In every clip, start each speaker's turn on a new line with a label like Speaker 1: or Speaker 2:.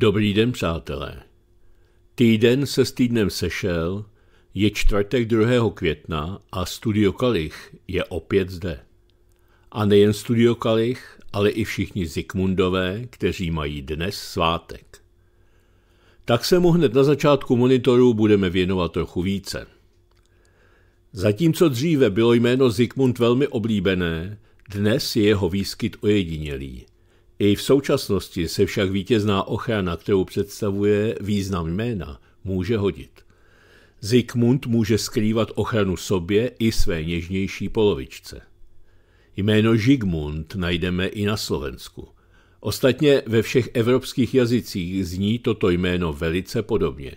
Speaker 1: Dobrý den, přátelé. Týden se s týdnem sešel, je čtvrtek 2. května a Studio Kalich je opět zde. A nejen Studio Kalich, ale i všichni Zikmundové, kteří mají dnes svátek. Tak se mu hned na začátku monitoru budeme věnovat trochu více. Zatímco dříve bylo jméno Zikmund velmi oblíbené, dnes je jeho výskyt ojedinělý – i v současnosti se však vítězná ochrana, kterou představuje význam jména, může hodit. Zikmund může skrývat ochranu sobě i své něžnější polovičce. Jméno Žigmund najdeme i na Slovensku. Ostatně ve všech evropských jazycích zní toto jméno velice podobně.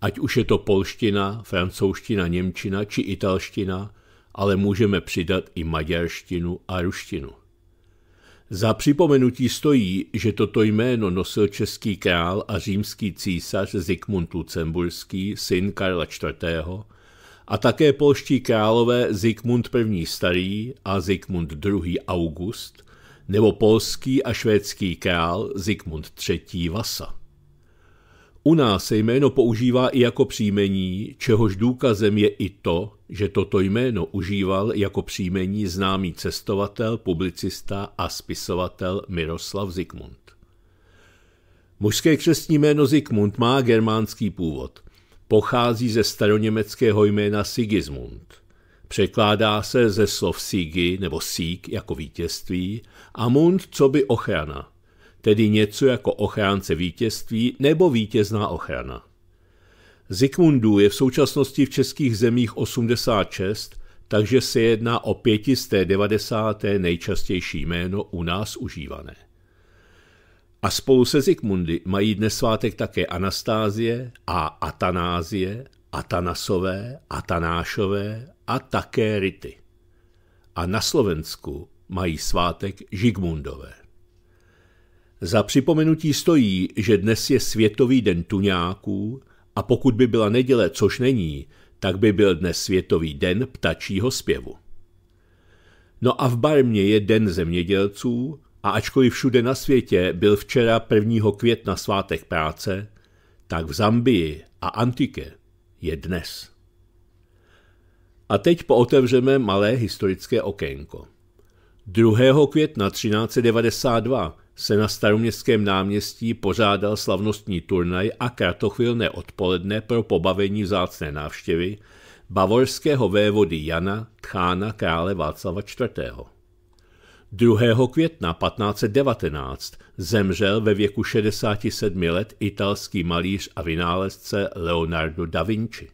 Speaker 1: Ať už je to polština, francouzština, němčina či italština, ale můžeme přidat i maďarštinu a ruštinu. Za připomenutí stojí, že toto jméno nosil český král a římský císař Zikmund Lucemburský, syn Karla IV., a také polští králové Zikmund I. Starý a Zikmund II. August, nebo polský a švédský král Zikmund III. Vasa. U nás se jméno používá i jako příjmení, čehož důkazem je i to, že toto jméno užíval jako příjmení známý cestovatel, publicista a spisovatel Miroslav Zikmund. Mužské křestní jméno Zikmund má germánský původ. Pochází ze staroněmeckého jména Sigismund. Překládá se ze slov Sigi nebo Sík jako vítězství a Mund co by ochrana tedy něco jako ochránce vítězství nebo vítězná ochrana. Zikmundů je v současnosti v českých zemích 86, takže se jedná o 590. nejčastější jméno u nás užívané. A spolu se Zikmundy mají dnes svátek také Anastázie a Atanázie, Atanasové, Atanášové a také Rity. A na Slovensku mají svátek Žigmundové. Za připomenutí stojí, že dnes je Světový den tuňáků a pokud by byla neděle, což není, tak by byl dnes Světový den ptačího zpěvu. No a v Barmě je Den zemědělců a ačkoliv všude na světě byl včera 1. května svátek práce, tak v Zambii a Antike je dnes. A teď pootevřeme malé historické okénko. 2. května 1392 se na staroměstském náměstí pořádal slavnostní turnaj a kratochvilné odpoledne pro pobavení vzácné návštěvy bavorského vévody Jana Tchána krále Václava IV. 2. května 1519 zemřel ve věku 67 let italský malíř a vynálezce Leonardo da Vinci.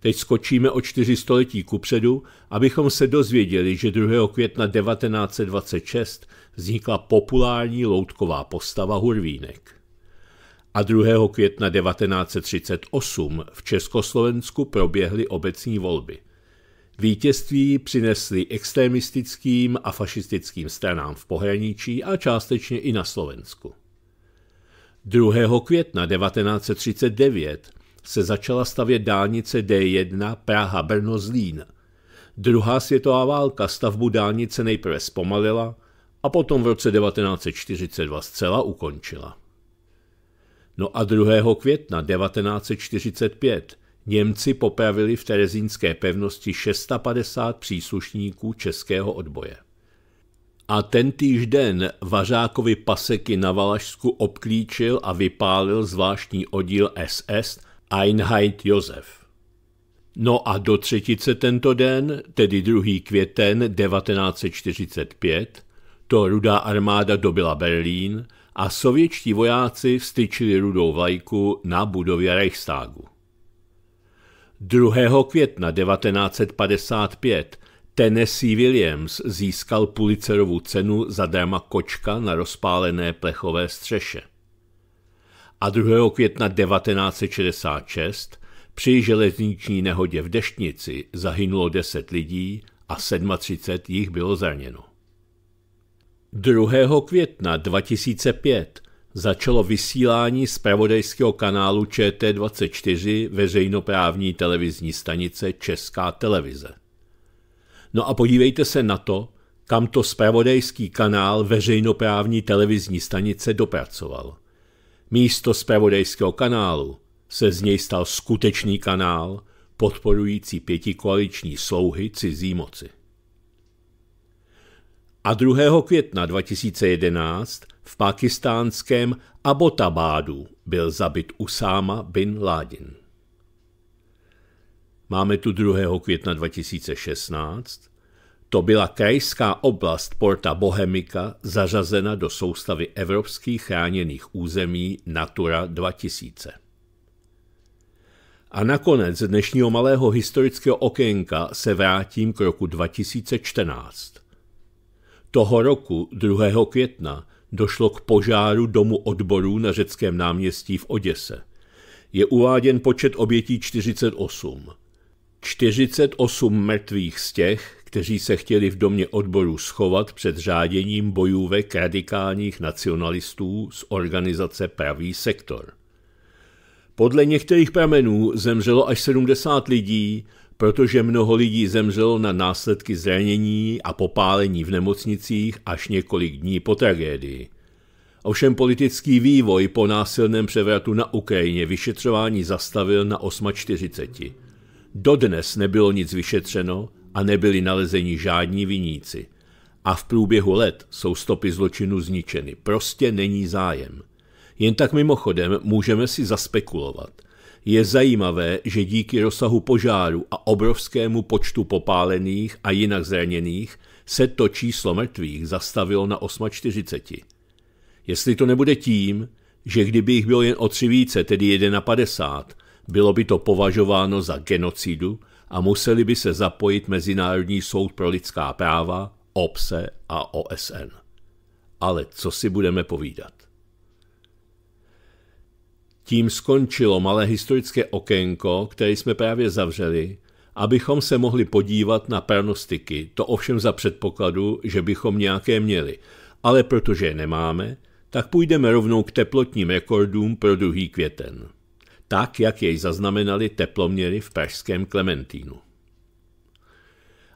Speaker 1: Teď skočíme o čtyři století kupředu, abychom se dozvěděli, že 2. května 1926 vznikla populární loutková postava Hurvínek. A 2. května 1938 v Československu proběhly obecní volby. Vítězství přinesly extremistickým a fašistickým stranám v pohraničí a částečně i na Slovensku. 2. května 1939 se začala stavět dálnice D1 Praha-Brno-Zlín. Druhá světová válka stavbu dálnice nejprve zpomalila, a potom v roce 1942 zcela ukončila. No a 2. května 1945 Němci popravili v terezínské pevnosti 650 příslušníků českého odboje. A týž den Vařákovi paseky na Valašsku obklíčil a vypálil zvláštní oddíl SS Einheit Josef. No a do třetice tento den, tedy 2. květen 1945, to rudá armáda dobila Berlín a sovětští vojáci vstyčili rudou vlajku na budově Reichstagu. 2. května 1955 Tennessee Williams získal Pulitzerovu cenu za drama Kočka na rozpálené plechové střeše. A 2. května 1966 při železniční nehodě v Deštnici zahynulo 10 lidí a 37 jich bylo zraněno. 2. května 2005 začalo vysílání z pravodajského kanálu ČT24 veřejnoprávní televizní stanice Česká televize. No a podívejte se na to, kam to spravodajský kanál veřejnoprávní televizní stanice dopracoval. Místo spravodajského kanálu se z něj stal skutečný kanál podporující pětikoaliční slouhy cizí moci a 2. května 2011 v pakistánském Abotabádu byl zabit Usáma bin Laden. Máme tu 2. května 2016. To byla krajská oblast Porta Bohemika zařazena do soustavy evropských chráněných území Natura 2000. A nakonec z dnešního malého historického okénka se vrátím k roku 2014. Toho roku, 2. května, došlo k požáru domu odborů na řeckém náměstí v Oděse. Je uváděn počet obětí 48. 48 mrtvých z těch, kteří se chtěli v domě odborů schovat před řáděním bojůvek radikálních nacionalistů z organizace Pravý sektor. Podle některých pramenů zemřelo až 70 lidí, protože mnoho lidí zemřelo na následky zranění a popálení v nemocnicích až několik dní po tragédii. Ovšem politický vývoj po násilném převratu na Ukrajině vyšetřování zastavil na 8.40. Dodnes nebylo nic vyšetřeno a nebyli nalezeni žádní viníci. A v průběhu let jsou stopy zločinu zničeny. Prostě není zájem. Jen tak mimochodem můžeme si zaspekulovat – je zajímavé, že díky rozsahu požáru a obrovskému počtu popálených a jinak zraněných se to číslo mrtvých zastavilo na 8,40. Jestli to nebude tím, že kdyby jich bylo jen o tři více, tedy 1 na 50, bylo by to považováno za genocidu a museli by se zapojit Mezinárodní soud pro lidská práva, OPSE a OSN. Ale co si budeme povídat? Tím skončilo malé historické okénko, které jsme právě zavřeli, abychom se mohli podívat na pranostiky, to ovšem za předpokladu, že bychom nějaké měli. Ale protože je nemáme, tak půjdeme rovnou k teplotním rekordům pro druhý květen. Tak, jak jej zaznamenali teploměry v pražském Klementínu.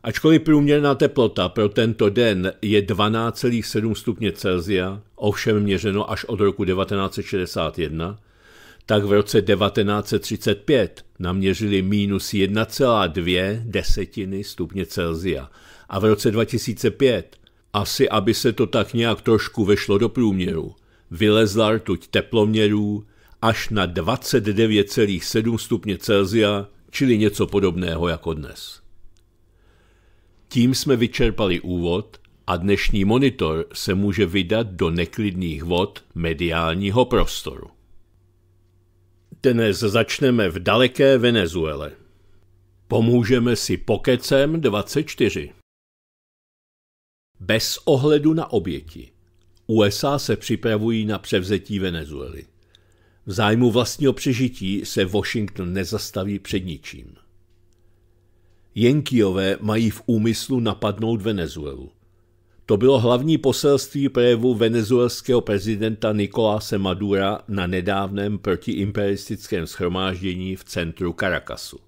Speaker 1: Ačkoliv průměrná teplota pro tento den je 12,7 stupně Celsia, ovšem měřeno až od roku 1961, tak v roce 1935 naměřili minus 1,2 desetiny stupně Celzia a v roce 2005 asi, aby se to tak nějak trošku vešlo do průměru. Vylezla rtuť teploměrů až na 29,7 stupně Celzia, čili něco podobného jako dnes. Tím jsme vyčerpali úvod a dnešní monitor se může vydat do neklidných vod mediálního prostoru. Dnes začneme v daleké Venezuele. Pomůžeme si pokecem 24. Bez ohledu na oběti. USA se připravují na převzetí Venezuely. V zájmu vlastního přežití se Washington nezastaví před ničím. Jenkiové mají v úmyslu napadnout Venezuelu. To bylo hlavní poselství projevu venezuelského prezidenta Nikoláse Madura na nedávném protiimperialistickém schromáždění v centru Caracasu.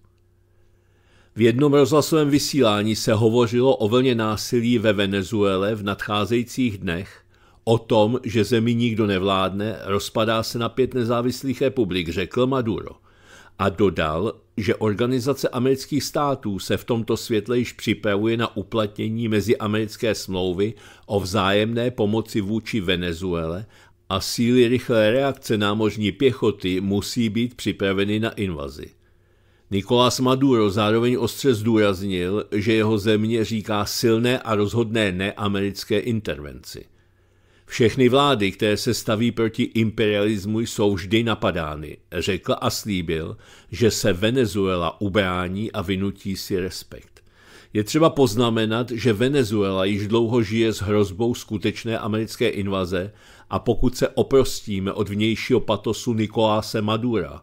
Speaker 1: V jednom rozhlasovém vysílání se hovořilo o vlně násilí ve Venezuele v nadcházejících dnech, o tom, že zemi nikdo nevládne, rozpadá se na pět nezávislých republik, řekl Maduro. A dodal, že Organizace amerických států se v tomto světle již připravuje na uplatnění meziamerické smlouvy o vzájemné pomoci vůči Venezuele a síly rychlé reakce námořní pěchoty musí být připraveny na invazi. Nicolás Maduro zároveň ostře zdůraznil, že jeho země říká silné a rozhodné neamerické intervenci. Všechny vlády, které se staví proti imperialismu, jsou vždy napadány, řekl a slíbil, že se Venezuela ubrání a vynutí si respekt. Je třeba poznamenat, že Venezuela již dlouho žije s hrozbou skutečné americké invaze a pokud se oprostíme od vnějšího patosu Nikoláse Madura,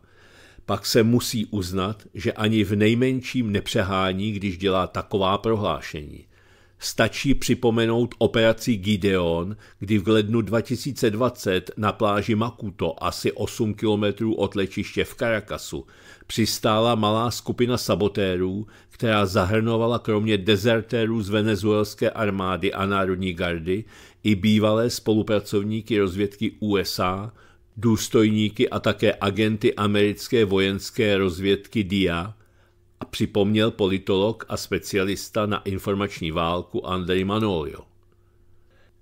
Speaker 1: pak se musí uznat, že ani v nejmenším nepřehání, když dělá taková prohlášení. Stačí připomenout operaci Gideon, kdy v lednu 2020 na pláži Makuto, asi 8 kilometrů od letiště v Karakasu, přistála malá skupina sabotérů, která zahrnovala kromě dezertérů z venezuelské armády a národní gardy i bývalé spolupracovníky rozvědky USA, důstojníky a také agenty americké vojenské rozvědky DIA, a připomněl politolog a specialista na informační válku Andrej Manolio.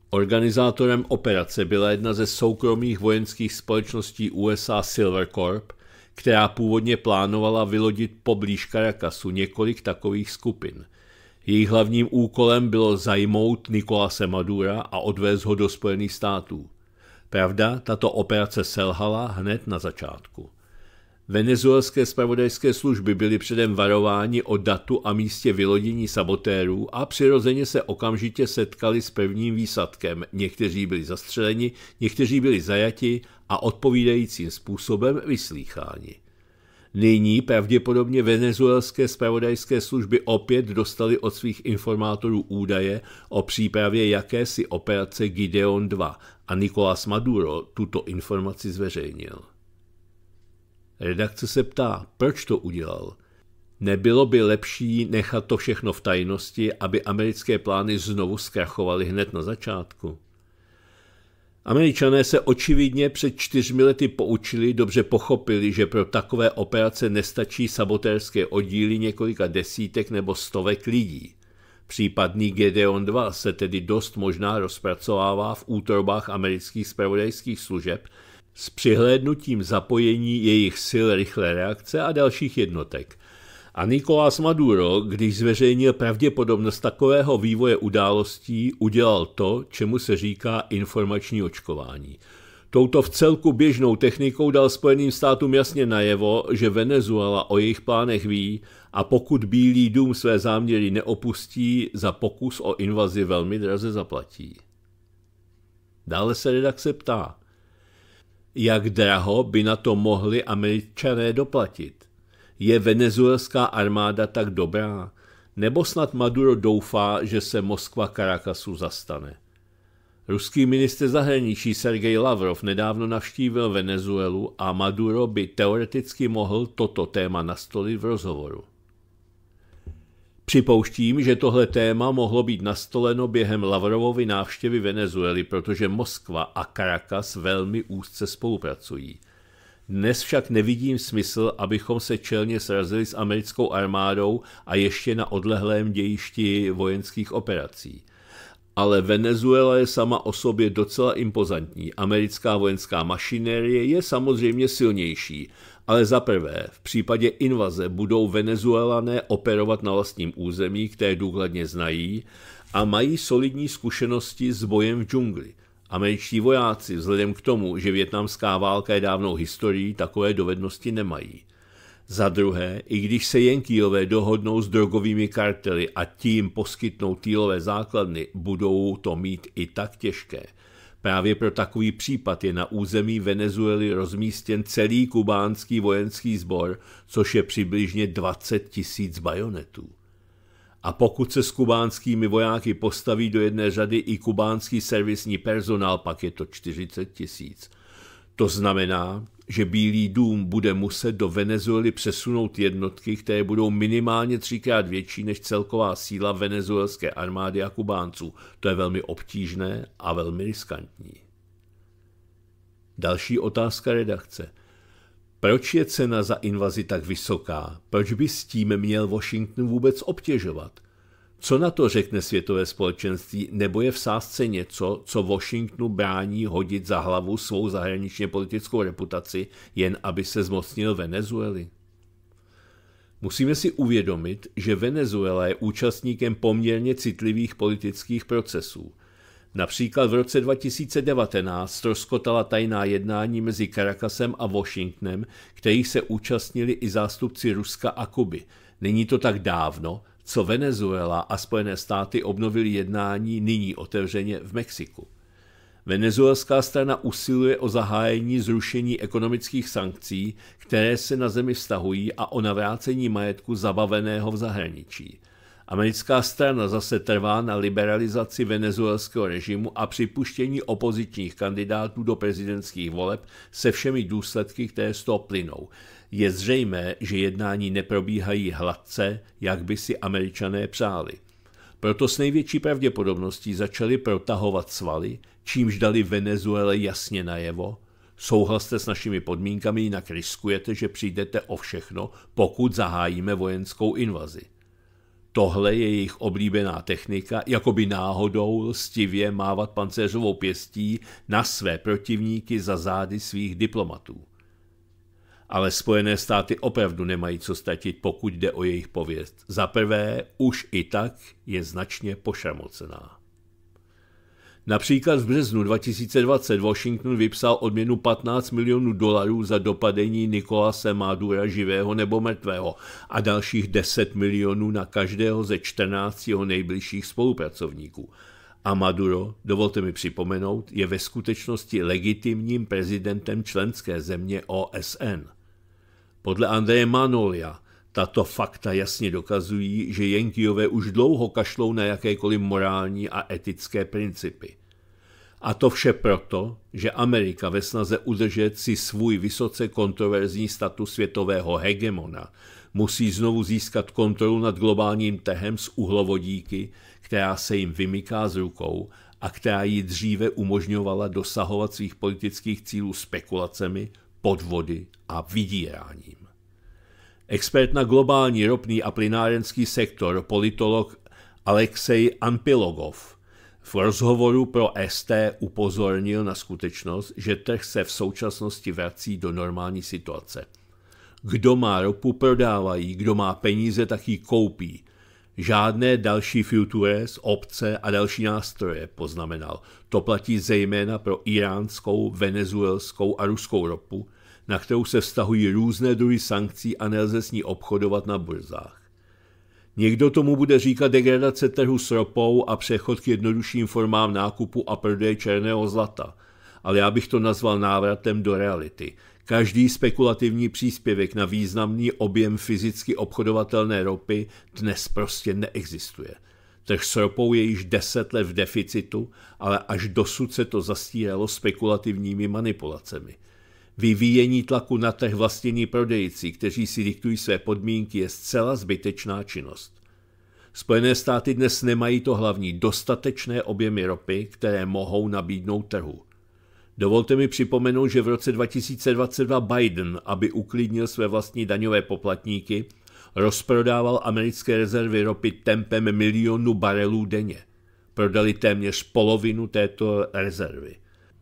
Speaker 1: Organizátorem operace byla jedna ze soukromých vojenských společností USA Silver Corp, která původně plánovala vylodit poblíž Karakasu několik takových skupin. Jejich hlavním úkolem bylo zajmout Nikolase Madura a odvést ho do Spojených států. Pravda, tato operace selhala hned na začátku. Venezuelské spravodajské služby byly předem varováni o datu a místě vylodění sabotérů a přirozeně se okamžitě setkali s prvním výsadkem. Někteří byli zastřeleni, někteří byli zajati a odpovídajícím způsobem vyslýcháni. Nyní pravděpodobně venezuelské spravodajské služby opět dostali od svých informátorů údaje o přípravě jakési operace Gideon 2 a Nicolás Maduro tuto informaci zveřejnil. Redakce se ptá, proč to udělal. Nebylo by lepší nechat to všechno v tajnosti, aby americké plány znovu zkrachovaly hned na začátku? Američané se očividně před čtyřmi lety poučili, dobře pochopili, že pro takové operace nestačí sabotérské oddíly několika desítek nebo stovek lidí. Případný Gedeon 2 se tedy dost možná rozpracovává v útrobách amerických spravodajských služeb, s přihlédnutím zapojení jejich sil rychlé reakce a dalších jednotek. A Nikolás Maduro, když zveřejnil pravděpodobnost takového vývoje událostí, udělal to, čemu se říká informační očkování. Touto v celku běžnou technikou dal Spojeným státům jasně najevo, že Venezuela o jejich plánech ví a pokud Bílý dům své záměry neopustí, za pokus o invazi velmi draze zaplatí. Dále se redakce ptá – jak draho by na to mohli američané doplatit. Je venezuelská armáda tak dobrá? Nebo snad Maduro doufá, že se Moskva Karakasu zastane? Ruský minister zahraničí Sergej Lavrov nedávno navštívil Venezuelu a Maduro by teoreticky mohl toto téma nastolit v rozhovoru. Připouštím, že tohle téma mohlo být nastoleno během Lavrovovy návštěvy Venezuely, protože Moskva a Caracas velmi úzce spolupracují. Dnes však nevidím smysl, abychom se čelně srazili s americkou armádou a ještě na odlehlém dějišti vojenských operací. Ale Venezuela je sama o sobě docela impozantní. Americká vojenská mašinérie je samozřejmě silnější, ale za prvé, v případě invaze budou Venezuelané operovat na vlastním území, které důkladně znají, a mají solidní zkušenosti s bojem v džungli. Američtí vojáci, vzhledem k tomu, že větnamská válka je dávnou historií, takové dovednosti nemají. Za druhé, i když se Jenkýové dohodnou s drogovými kartely a tím poskytnou týlové základny, budou to mít i tak těžké – Právě pro takový případ je na území Venezuely rozmístěn celý kubánský vojenský sbor, což je přibližně 20 tisíc bajonetů. A pokud se s kubánskými vojáky postaví do jedné řady i kubánský servisní personál, pak je to 40 tisíc. To znamená, že Bílý dům bude muset do Venezuely přesunout jednotky, které budou minimálně třikrát větší než celková síla venezuelské armády a Kubánců. To je velmi obtížné a velmi riskantní. Další otázka redakce. Proč je cena za invazi tak vysoká? Proč by s tím měl Washington vůbec obtěžovat? Co na to řekne světové společenství, nebo je v sázce něco, co Washingtonu brání hodit za hlavu svou zahraničně politickou reputaci, jen aby se zmocnil Venezueli? Musíme si uvědomit, že Venezuela je účastníkem poměrně citlivých politických procesů. Například v roce 2019 rozkotala tajná jednání mezi Caracasem a Washingtonem, kterých se účastnili i zástupci Ruska a Kuby. Není to tak dávno, co Venezuela a Spojené státy obnovili jednání nyní otevřeně v Mexiku. Venezuelská strana usiluje o zahájení zrušení ekonomických sankcí, které se na zemi vztahují a o navrácení majetku zabaveného v zahraničí. Americká strana zase trvá na liberalizaci venezuelského režimu a připuštění opozičních kandidátů do prezidentských voleb se všemi důsledky, které z toho plynou je zřejmé, že jednání neprobíhají hladce, jak by si američané přáli. Proto s největší pravděpodobností začali protahovat svaly, čímž dali Venezuele jasně najevo, souhlaste s našimi podmínkami, jinak riskujete, že přijdete o všechno, pokud zahájíme vojenskou invazi. Tohle je jejich oblíbená technika, jako by náhodou lstivě mávat pancéřovou pěstí na své protivníky za zády svých diplomatů ale Spojené státy opravdu nemají co ztratit, pokud jde o jejich pověst. Za prvé, už i tak je značně pošramocená. Například v březnu 2020 Washington vypsal odměnu 15 milionů dolarů za dopadení Nikolase Madura živého nebo mrtvého a dalších 10 milionů na každého ze 14 jeho nejbližších spolupracovníků. A Maduro, dovolte mi připomenout, je ve skutečnosti legitimním prezidentem členské země OSN – podle Andreje Manolia tato fakta jasně dokazují, že Jenkijové už dlouho kašlou na jakékoliv morální a etické principy. A to vše proto, že Amerika ve snaze udržet si svůj vysoce kontroverzní status světového hegemona musí znovu získat kontrolu nad globálním tehem z uhlovodíky, která se jim vymyká z rukou a která ji dříve umožňovala dosahovat svých politických cílů spekulacemi, podvody a vydíráním. Expert na globální ropný a plynárenský sektor, politolog Alexej Anpilogov, v rozhovoru pro ST upozornil na skutečnost, že trh se v současnosti vrací do normální situace. Kdo má ropu, prodávají, kdo má peníze, tak ji koupí. Žádné další futures, obce a další nástroje, poznamenal. To platí zejména pro iránskou, venezuelskou a ruskou ropu, na kterou se vztahují různé druhy sankcí a nelze s ní obchodovat na burzách. Někdo tomu bude říkat degradace trhu s ropou a přechod k jednodušším formám nákupu a prodeje černého zlata, ale já bych to nazval návratem do reality, Každý spekulativní příspěvek na významný objem fyzicky obchodovatelné ropy dnes prostě neexistuje. Trh s ropou je již deset let v deficitu, ale až dosud se to zastíralo spekulativními manipulacemi. Vyvíjení tlaku na trh vlastnění prodejci, kteří si diktují své podmínky, je zcela zbytečná činnost. Spojené státy dnes nemají to hlavní dostatečné objemy ropy, které mohou nabídnout trhu. Dovolte mi připomenout, že v roce 2022 Biden, aby uklidnil své vlastní daňové poplatníky, rozprodával americké rezervy ropy tempem milionu barelů denně. Prodali téměř polovinu této rezervy.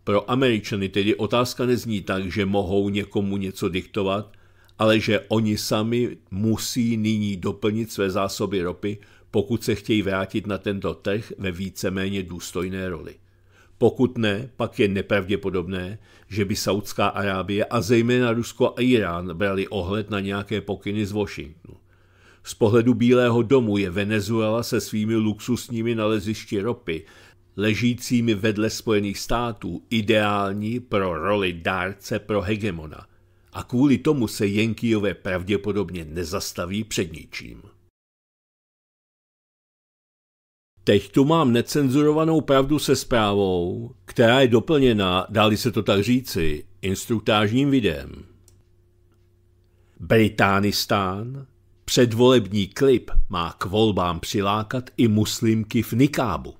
Speaker 1: Pro Američany tedy otázka nezní tak, že mohou někomu něco diktovat, ale že oni sami musí nyní doplnit své zásoby ropy, pokud se chtějí vrátit na tento trh ve víceméně důstojné roli. Pokud ne, pak je nepravděpodobné, že by Saudská Arábie a zejména Rusko a Irán brali ohled na nějaké pokyny z Washingtonu. Z pohledu Bílého domu je Venezuela se svými luxusními nalezišti ropy, ležícími vedle Spojených států, ideální pro roli dárce pro hegemona. A kvůli tomu se Jenkijové pravděpodobně nezastaví před ničím. teď tu mám necenzurovanou pravdu se zprávou, která je doplněna, dáli se to tak říci, instruktážním videem. Británistán, předvolební klip má k volbám přilákat i muslimky v nikábu.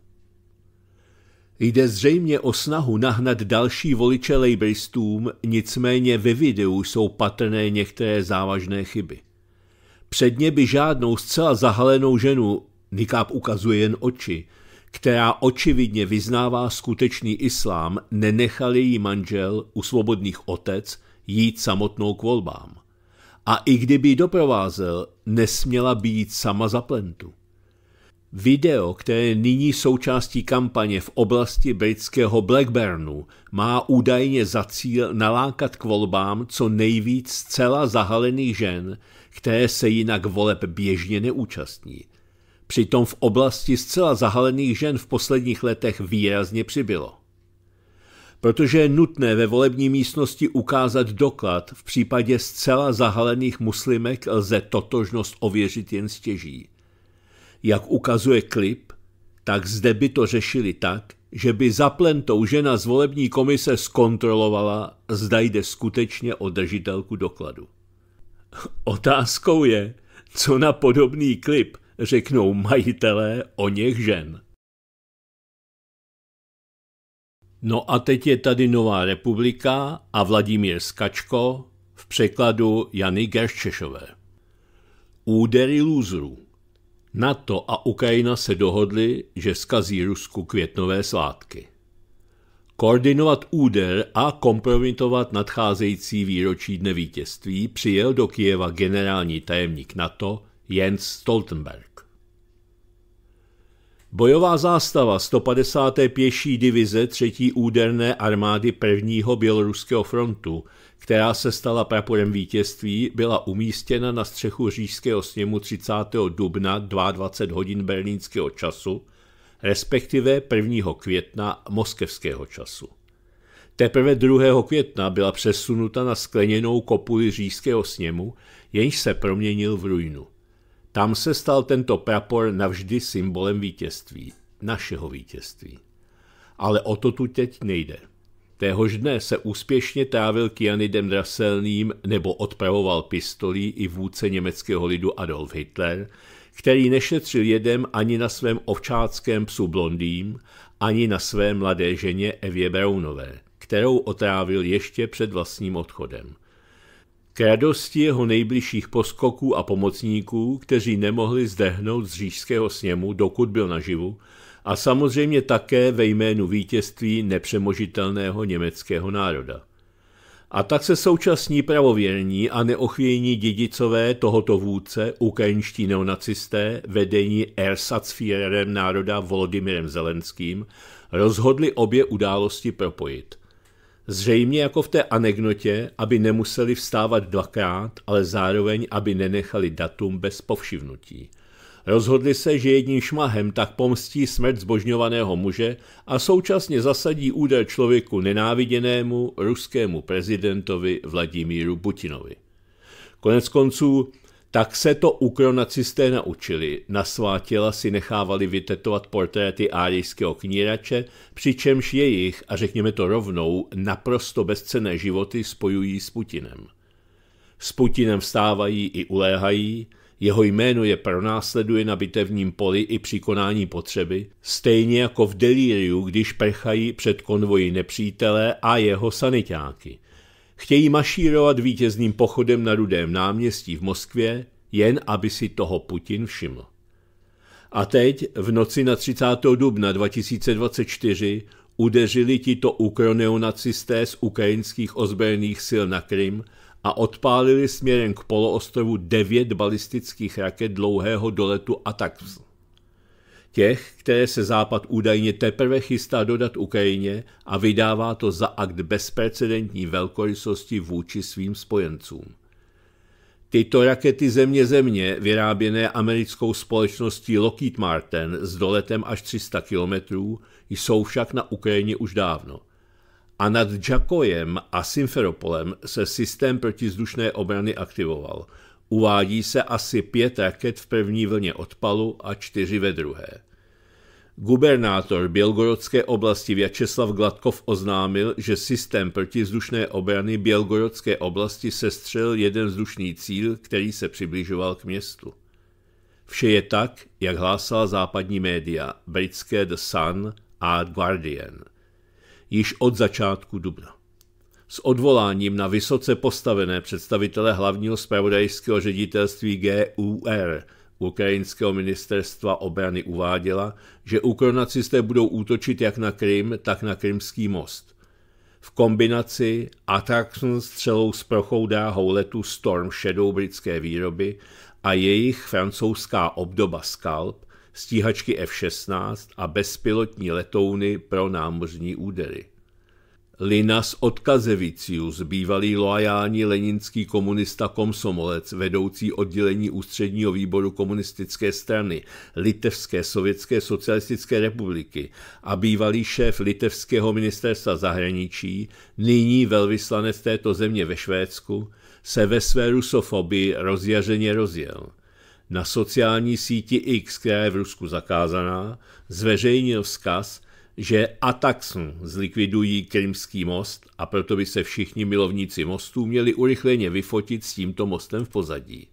Speaker 1: Jde zřejmě o snahu nahnat další voliče lejbristům, nicméně ve videu jsou patrné některé závažné chyby. Předně by žádnou zcela zahalenou ženu Nikáb ukazuje jen oči, která očividně vyznává skutečný islám, nenechal její manžel, u svobodných otec, jít samotnou k volbám. A i kdyby ji doprovázel, nesměla být sama za plentu. Video, které je nyní součástí kampaně v oblasti britského Blackburnu, má údajně za cíl nalákat k volbám co nejvíc zcela zahalených žen, které se jinak voleb běžně neúčastní – Přitom v oblasti zcela zahalených žen v posledních letech výrazně přibylo. Protože je nutné ve volební místnosti ukázat doklad, v případě zcela zahalených muslimek lze totožnost ověřit jen stěží. Jak ukazuje klip, tak zde by to řešili tak, že by zaplentou žena z volební komise zkontrolovala, zda jde skutečně o držitelku dokladu. Otázkou je, co na podobný klip – řeknou majitelé o něch žen. No a teď je tady Nová republika a Vladimír Skačko v překladu Jany Gerščešové. Údery lůzrů. NATO a Ukrajina se dohodli, že skazí Rusku květnové svátky. Koordinovat úder a kompromitovat nadcházející výročí dne vítězství přijel do Kijeva generální tajemník NATO Jens Stoltenberg. Bojová zástava 150. pěší divize 3. úderné armády 1. Běloruského frontu, která se stala praporem vítězství, byla umístěna na střechu Řížského sněmu 30. dubna 22 hodin berlínského času, respektive 1. května moskevského času. Teprve 2. května byla přesunuta na skleněnou kopuli říšského sněmu, jenž se proměnil v ruinu. Tam se stal tento prapor navždy symbolem vítězství, našeho vítězství. Ale o to tu teď nejde. Téhož dne se úspěšně trávil Kianidem draselným nebo odpravoval pistolí i vůdce německého lidu Adolf Hitler, který nešetřil jedem ani na svém ovčáckém psu blondým, ani na své mladé ženě Evě Braunové, kterou otrávil ještě před vlastním odchodem – k radosti jeho nejbližších poskoků a pomocníků, kteří nemohli zdehnout z říšského sněmu, dokud byl naživu, a samozřejmě také ve jménu vítězství nepřemožitelného německého národa. A tak se současní pravověrní a neochvějní dědicové tohoto vůdce, ukrajinští neonacisté, vedení Ersatzführerem národa Volodymyrem Zelenským, rozhodli obě události propojit – Zřejmě jako v té anegnotě, aby nemuseli vstávat dvakrát, ale zároveň, aby nenechali datum bez povšivnutí. Rozhodli se, že jedním šmahem tak pomstí smrt zbožňovaného muže a současně zasadí úder člověku nenáviděnému ruskému prezidentovi Vladimíru Putinovi. Konec konců tak se to ukronacisté naučili. Na svá těla si nechávali vytetovat portréty árijského knírače, přičemž jejich, a řekněme to rovnou, naprosto bezcené životy spojují s Putinem. S Putinem vstávají i uléhají, jeho jméno je pronásleduje na bitevním poli i při konání potřeby, stejně jako v delíriu, když prchají před konvoji nepřítele a jeho sanitáky – Chtějí mašírovat vítězným pochodem na Rudém náměstí v Moskvě, jen aby si toho Putin všiml. A teď, v noci na 30. dubna 2024, udeřili tito ukroneonacisté z ukrajinských ozbrojených sil na Krym a odpálili směrem k poloostrovu devět balistických raket dlouhého doletu Ataks těch, které se Západ údajně teprve chystá dodat Ukrajině a vydává to za akt bezprecedentní velkorysosti vůči svým spojencům. Tyto rakety země-země, vyráběné americkou společností Lockheed Martin s doletem až 300 kilometrů, jsou však na Ukrajině už dávno. A nad Džakojem a Simferopolem se systém protizdušné obrany aktivoval – Uvádí se asi pět raket v první vlně odpalu a čtyři ve druhé. Gubernátor Bělgorodské oblasti Vyacheslav Gladkov oznámil, že systém protizdušné obrany Bělgorodské oblasti sestřel jeden vzdušný cíl, který se přibližoval k městu. Vše je tak, jak hlásala západní média, britské The Sun a Guardian, již od začátku dubna s odvoláním na vysoce postavené představitele hlavního zpravodajského ředitelství GUR ukrajinského ministerstva obrany uváděla, že ukronacisté budou útočit jak na Krym, tak na Krymský most. V kombinaci Attraction střelou s prochou dráhou letu Storm Shadow britské výroby a jejich francouzská obdoba Scalp, stíhačky F-16 a bezpilotní letouny pro námořní údery. Linas Odkazevicius, bývalý loajální leninský komunista komsomolec, vedoucí oddělení ústředního výboru komunistické strany Litevské sovětské socialistické republiky a bývalý šéf litevského ministerstva zahraničí, nyní velvyslanec této země ve Švédsku, se ve své rusofobii rozjařeně rozjel na sociální síti X, která je v Rusku zakázaná, zveřejnil vzkaz, že Ataxn zlikvidují Krymský most a proto by se všichni milovníci mostů měli urychleně vyfotit s tímto mostem v pozadí.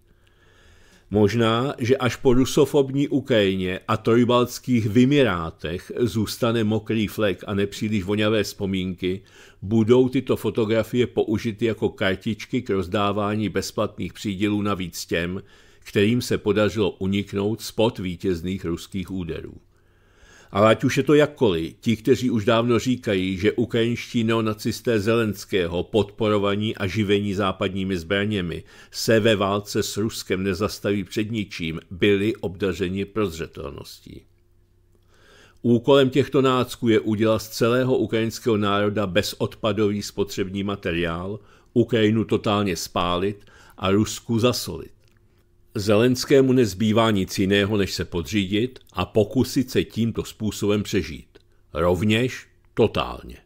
Speaker 1: Možná, že až po rusofobní Ukrajině a trojbalckých vymirátech zůstane mokrý flek a nepříliš voňavé vzpomínky, budou tyto fotografie použity jako kartičky k rozdávání bezplatných přídělů navíc těm, kterým se podařilo uniknout spod vítězných ruských úderů. Ale ať už je to jakkoliv, ti, kteří už dávno říkají, že ukrajinští neonacisté Zelenského podporovaní a živení západními zbraněmi se ve válce s Ruskem nezastaví před ničím, byli obdařeni prozřetelností. Úkolem těchto nácků je udělat z celého ukrajinského národa bezodpadový spotřební materiál, Ukrajinu totálně spálit a Rusku zasolit. Zelenskému nezbývá nic jiného, než se podřídit a pokusit se tímto způsobem přežít. Rovněž totálně.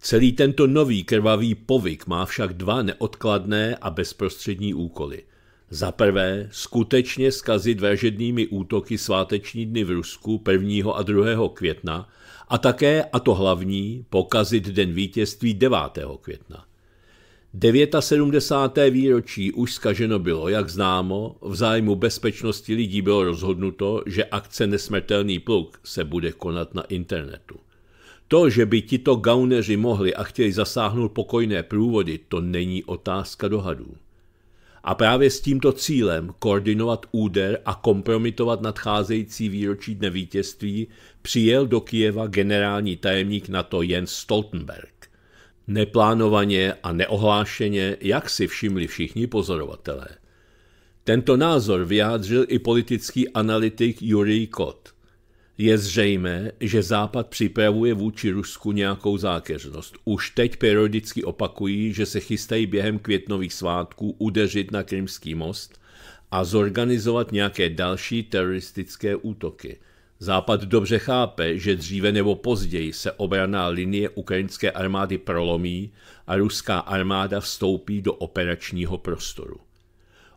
Speaker 1: Celý tento nový krvavý povyk má však dva neodkladné a bezprostřední úkoly. Za prvé, skutečně skazit vražednými útoky sváteční dny v Rusku 1. a 2. května a také, a to hlavní, pokazit den vítězství 9. května. 79. výročí už skaženo bylo, jak známo, v zájmu bezpečnosti lidí bylo rozhodnuto, že akce Nesmrtelný pluk se bude konat na internetu. To, že by tito gauneři mohli a chtěli zasáhnout pokojné průvody, to není otázka dohadů. A právě s tímto cílem koordinovat úder a kompromitovat nadcházející výročí dne vítězství přijel do Kijeva generální tajemník NATO Jens Stoltenberg neplánovaně a neohlášeně, jak si všimli všichni pozorovatelé. Tento názor vyjádřil i politický analytik Jurij Kot. Je zřejmé, že Západ připravuje vůči Rusku nějakou zákeřnost. Už teď periodicky opakují, že se chystají během květnových svátků udeřit na Krymský most a zorganizovat nějaké další teroristické útoky – Západ dobře chápe, že dříve nebo později se obraná linie ukrajinské armády prolomí a ruská armáda vstoupí do operačního prostoru.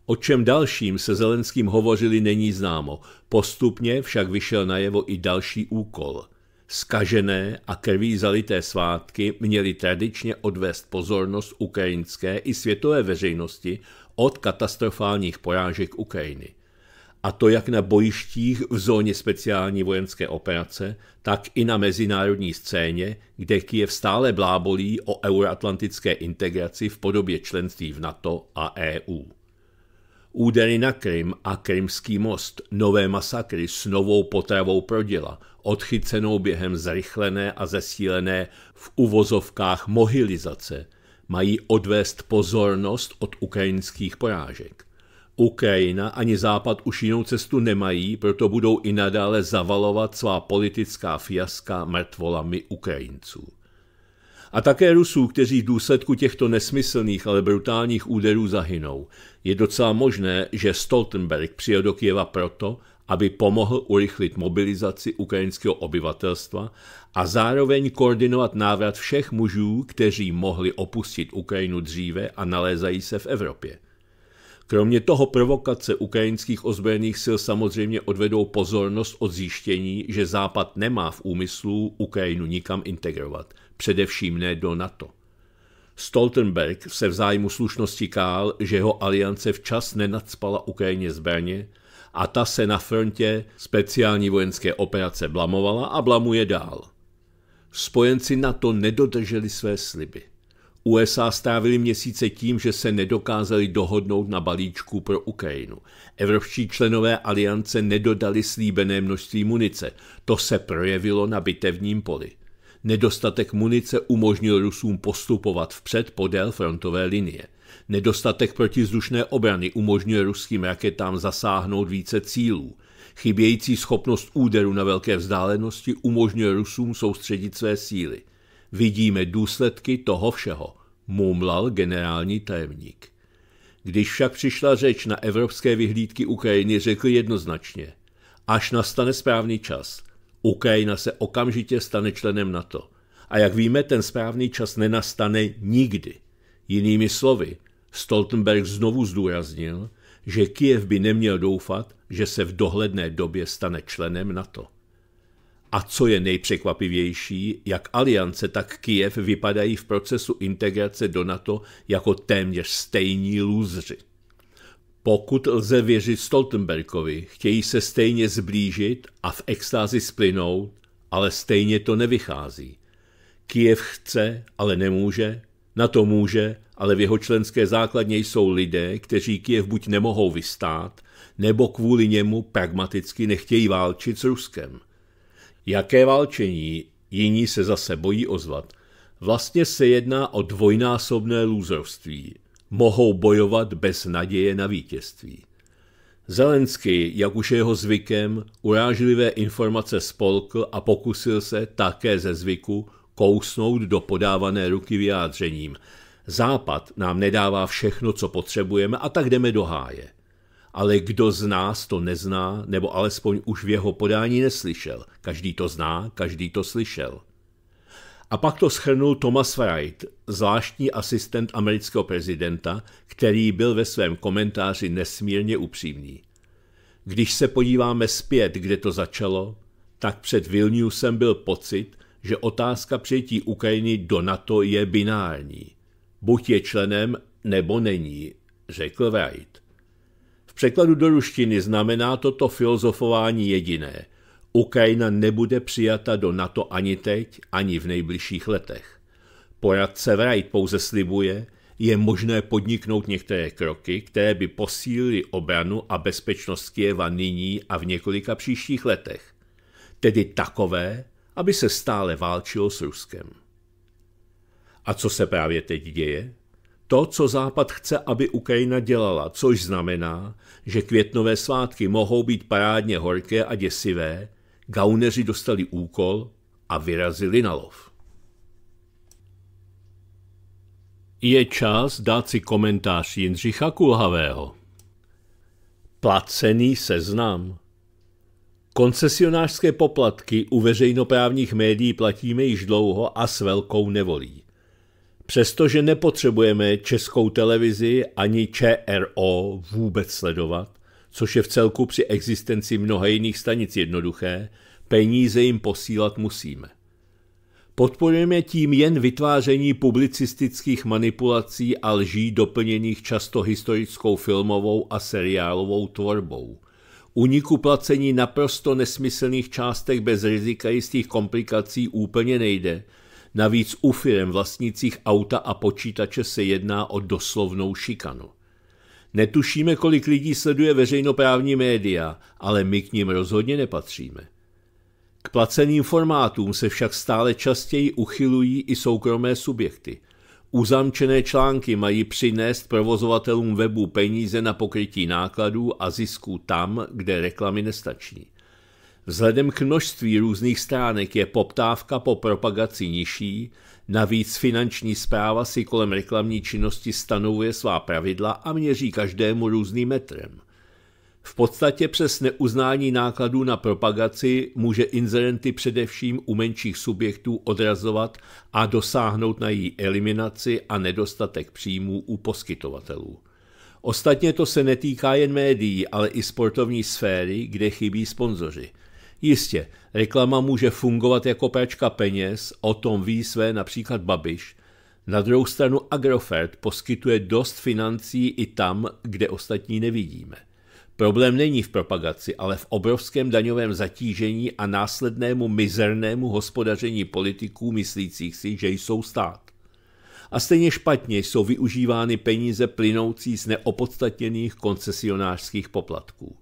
Speaker 1: O čem dalším se Zelenským hovořili není známo, postupně však vyšel najevo i další úkol. Skažené a krví zalité svátky měly tradičně odvést pozornost ukrajinské i světové veřejnosti od katastrofálních porážek Ukrajiny – a to jak na bojištích v zóně speciální vojenské operace, tak i na mezinárodní scéně, kde Kiev stále blábolí o euroatlantické integraci v podobě členství v NATO a EU. Údery na Krym a Krymský most, nové masakry s novou potravou proděla, odchycenou během zrychlené a zesílené v uvozovkách mohilizace, mají odvést pozornost od ukrajinských porážek. Ukrajina ani Západ už jinou cestu nemají, proto budou i nadále zavalovat svá politická fiaska mrtvolami Ukrajinců. A také Rusů, kteří v důsledku těchto nesmyslných, ale brutálních úderů zahynou. Je docela možné, že Stoltenberg přijel do Kieva proto, aby pomohl urychlit mobilizaci ukrajinského obyvatelstva a zároveň koordinovat návrat všech mužů, kteří mohli opustit Ukrajinu dříve a nalézají se v Evropě. Kromě toho provokace ukrajinských ozbrojených sil samozřejmě odvedou pozornost od zjištění, že Západ nemá v úmyslu Ukrajinu nikam integrovat, především ne do NATO. Stoltenberg se v zájmu slušnosti kál, že jeho aliance včas nenadspala Ukrajině zbraně a ta se na frontě speciální vojenské operace blamovala a blamuje dál. Spojenci NATO nedodrželi své sliby. USA strávili měsíce tím, že se nedokázali dohodnout na balíčku pro Ukrajinu. Evropští členové aliance nedodali slíbené množství munice. To se projevilo na bitevním poli. Nedostatek munice umožnil Rusům postupovat vpřed podél frontové linie. Nedostatek protizdušné obrany umožňuje ruským raketám zasáhnout více cílů. Chybějící schopnost úderu na velké vzdálenosti umožňuje Rusům soustředit své síly. Vidíme důsledky toho všeho, mumlal generální tajemník. Když však přišla řeč na evropské vyhlídky Ukrajiny, řekl jednoznačně, až nastane správný čas, Ukrajina se okamžitě stane členem NATO. A jak víme, ten správný čas nenastane nikdy. Jinými slovy, Stoltenberg znovu zdůraznil, že Kiev by neměl doufat, že se v dohledné době stane členem NATO. A co je nejpřekvapivější, jak Aliance, tak Kiev vypadají v procesu integrace do NATO jako téměř stejní lůzři. Pokud lze věřit Stoltenbergovi, chtějí se stejně zblížit a v extázi splynout, ale stejně to nevychází. Kiev chce, ale nemůže, na to může, ale v jeho členské základně jsou lidé, kteří Kiev buď nemohou vystát, nebo kvůli němu pragmaticky nechtějí válčit s Ruskem – Jaké válčení, jiní se zase bojí ozvat. Vlastně se jedná o dvojnásobné lůzorství. Mohou bojovat bez naděje na vítězství. Zelensky, jak už jeho zvykem, urážlivé informace spolkl a pokusil se také ze zvyku kousnout do podávané ruky vyjádřením. Západ nám nedává všechno, co potřebujeme a tak jdeme do háje ale kdo z nás to nezná, nebo alespoň už v jeho podání neslyšel. Každý to zná, každý to slyšel. A pak to schrnul Thomas Wright, zvláštní asistent amerického prezidenta, který byl ve svém komentáři nesmírně upřímný. Když se podíváme zpět, kde to začalo, tak před Vilniusem byl pocit, že otázka přijetí Ukrajiny do NATO je binární. Buď je členem, nebo není, řekl Wright. V překladu do ruštiny znamená toto filozofování jediné. Ukrajina nebude přijata do NATO ani teď, ani v nejbližších letech. Poradce Wright pouze slibuje, je možné podniknout některé kroky, které by posílily obranu a bezpečnost Kieva nyní a v několika příštích letech. Tedy takové, aby se stále válčilo s Ruskem. A co se právě teď děje? to, co Západ chce, aby Ukrajina dělala, což znamená, že květnové svátky mohou být parádně horké a děsivé, gauneři dostali úkol a vyrazili na lov. Je čas dát si komentář Jindřicha Kulhavého. Placený seznam Koncesionářské poplatky u veřejnoprávních médií platíme již dlouho a s velkou nevolí. Přestože nepotřebujeme českou televizi ani ČRO vůbec sledovat, což je v celku při existenci mnoha jiných stanic jednoduché, peníze jim posílat musíme. Podporujeme tím jen vytváření publicistických manipulací a lží doplněných často historickou filmovou a seriálovou tvorbou. Uniku placení naprosto nesmyslných částek bez rizika jistých komplikací úplně nejde – Navíc u firm vlastnících auta a počítače se jedná o doslovnou šikanu. Netušíme, kolik lidí sleduje veřejnoprávní média, ale my k ním rozhodně nepatříme. K placeným formátům se však stále častěji uchylují i soukromé subjekty. Uzamčené články mají přinést provozovatelům webu peníze na pokrytí nákladů a zisků tam, kde reklamy nestačí. Vzhledem k množství různých stránek je poptávka po propagaci nižší, navíc finanční zpráva si kolem reklamní činnosti stanovuje svá pravidla a měří každému různým metrem. V podstatě přes neuznání nákladů na propagaci může inzerenty především u menších subjektů odrazovat a dosáhnout na její eliminaci a nedostatek příjmů u poskytovatelů. Ostatně to se netýká jen médií, ale i sportovní sféry, kde chybí sponzoři – Jistě, reklama může fungovat jako péčka peněz, o tom ví své například Babiš. Na druhou stranu Agrofert poskytuje dost financí i tam, kde ostatní nevidíme. Problém není v propagaci, ale v obrovském daňovém zatížení a následnému mizernému hospodaření politiků myslících si, že jsou stát. A stejně špatně jsou využívány peníze plynoucí z neopodstatněných koncesionářských poplatků.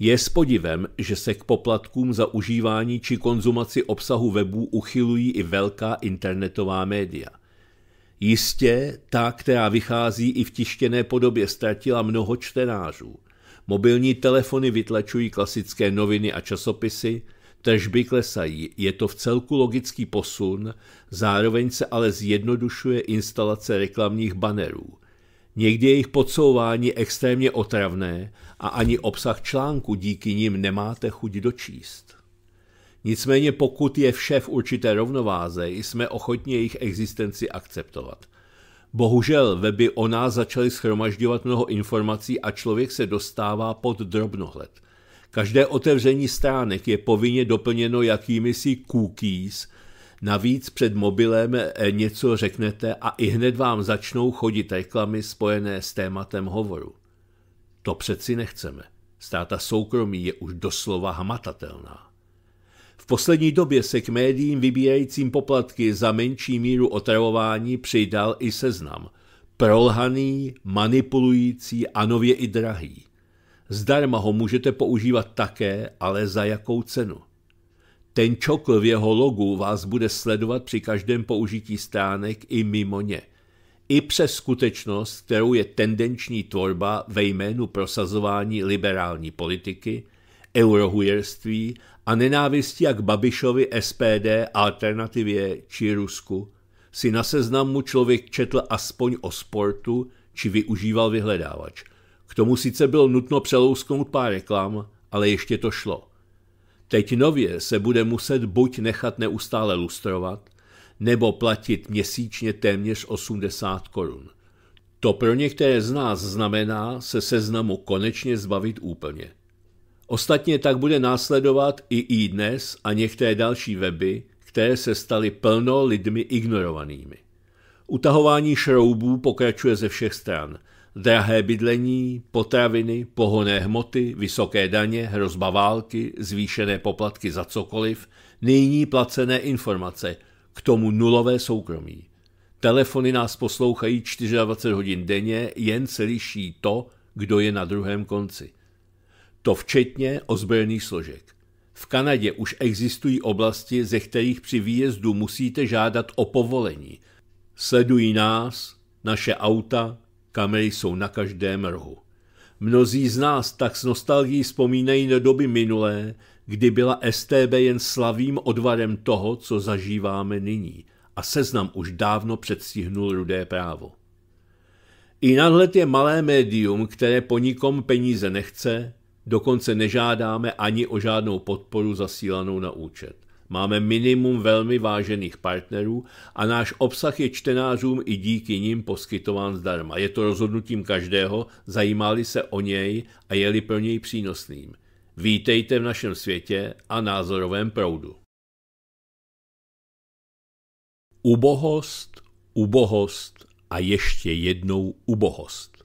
Speaker 1: Je s podivem, že se k poplatkům za užívání či konzumaci obsahu webů uchylují i velká internetová média. Jistě, ta, která vychází i v tištěné podobě, ztratila mnoho čtenářů. Mobilní telefony vytlačují klasické noviny a časopisy, tržby klesají, je to v celku logický posun, zároveň se ale zjednodušuje instalace reklamních banerů. Někdy je jich podsouvání extrémně otravné a ani obsah článku díky nim nemáte chuť dočíst. Nicméně pokud je vše v určité rovnováze, jsme ochotni jejich existenci akceptovat. Bohužel weby o nás začaly schromažďovat mnoho informací a člověk se dostává pod drobnohled. Každé otevření stránek je povinně doplněno jakýmisi cookies, Navíc před mobilem eh, něco řeknete a i hned vám začnou chodit reklamy spojené s tématem hovoru. To přeci nechceme. Státa soukromí je už doslova hmatatelná. V poslední době se k médiím vybírajícím poplatky za menší míru otravování přidal i seznam. Prolhaný, manipulující a nově i drahý. Zdarma ho můžete používat také, ale za jakou cenu? Ten čokl v jeho logu vás bude sledovat při každém použití stránek i mimo ně. I přes skutečnost, kterou je tendenční tvorba ve jménu prosazování liberální politiky, eurohujerství a nenávisti jak Babišovi, SPD, alternativě či Rusku, si na seznamu člověk četl aspoň o sportu či využíval vyhledávač. K tomu sice bylo nutno přelousknout pár reklam, ale ještě to šlo. Teď nově se bude muset buď nechat neustále lustrovat, nebo platit měsíčně téměř 80 korun. To pro některé z nás znamená se seznamu konečně zbavit úplně. Ostatně tak bude následovat i iDnes a některé další weby, které se staly plno lidmi ignorovanými. Utahování šroubů pokračuje ze všech stran drahé bydlení, potraviny, pohonné hmoty, vysoké daně, hrozba války, zvýšené poplatky za cokoliv, nyní placené informace, k tomu nulové soukromí. Telefony nás poslouchají 24 hodin denně, jen se liší to, kdo je na druhém konci. To včetně ozbrojených složek. V Kanadě už existují oblasti, ze kterých při výjezdu musíte žádat o povolení. Sledují nás, naše auta, Kamery jsou na každém rohu. Mnozí z nás tak s nostalgií vzpomínají na doby minulé, kdy byla STB jen slavým odvarem toho, co zažíváme nyní a seznam už dávno předstihnul rudé právo. I nadhled je malé médium, které po nikom peníze nechce, dokonce nežádáme ani o žádnou podporu zasílanou na účet. Máme minimum velmi vážených partnerů a náš obsah je čtenářům i díky nim poskytován zdarma. Je to rozhodnutím každého, zajímali se o něj a jeli pro něj přínosným. Vítejte v našem světě a názorovém proudu. Ubohost, ubohost a ještě jednou ubohost.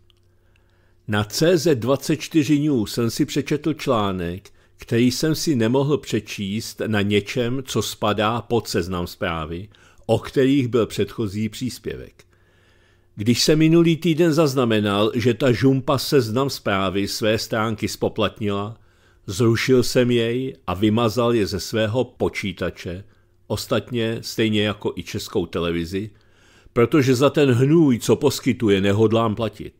Speaker 1: Na CZ24 News jsem si přečetl článek, který jsem si nemohl přečíst na něčem, co spadá pod seznam zprávy, o kterých byl předchozí příspěvek. Když se minulý týden zaznamenal, že ta žumpa seznam zprávy své stránky spoplatnila, zrušil jsem jej a vymazal je ze svého počítače, ostatně stejně jako i českou televizi, protože za ten hnůj, co poskytuje, nehodlám platit.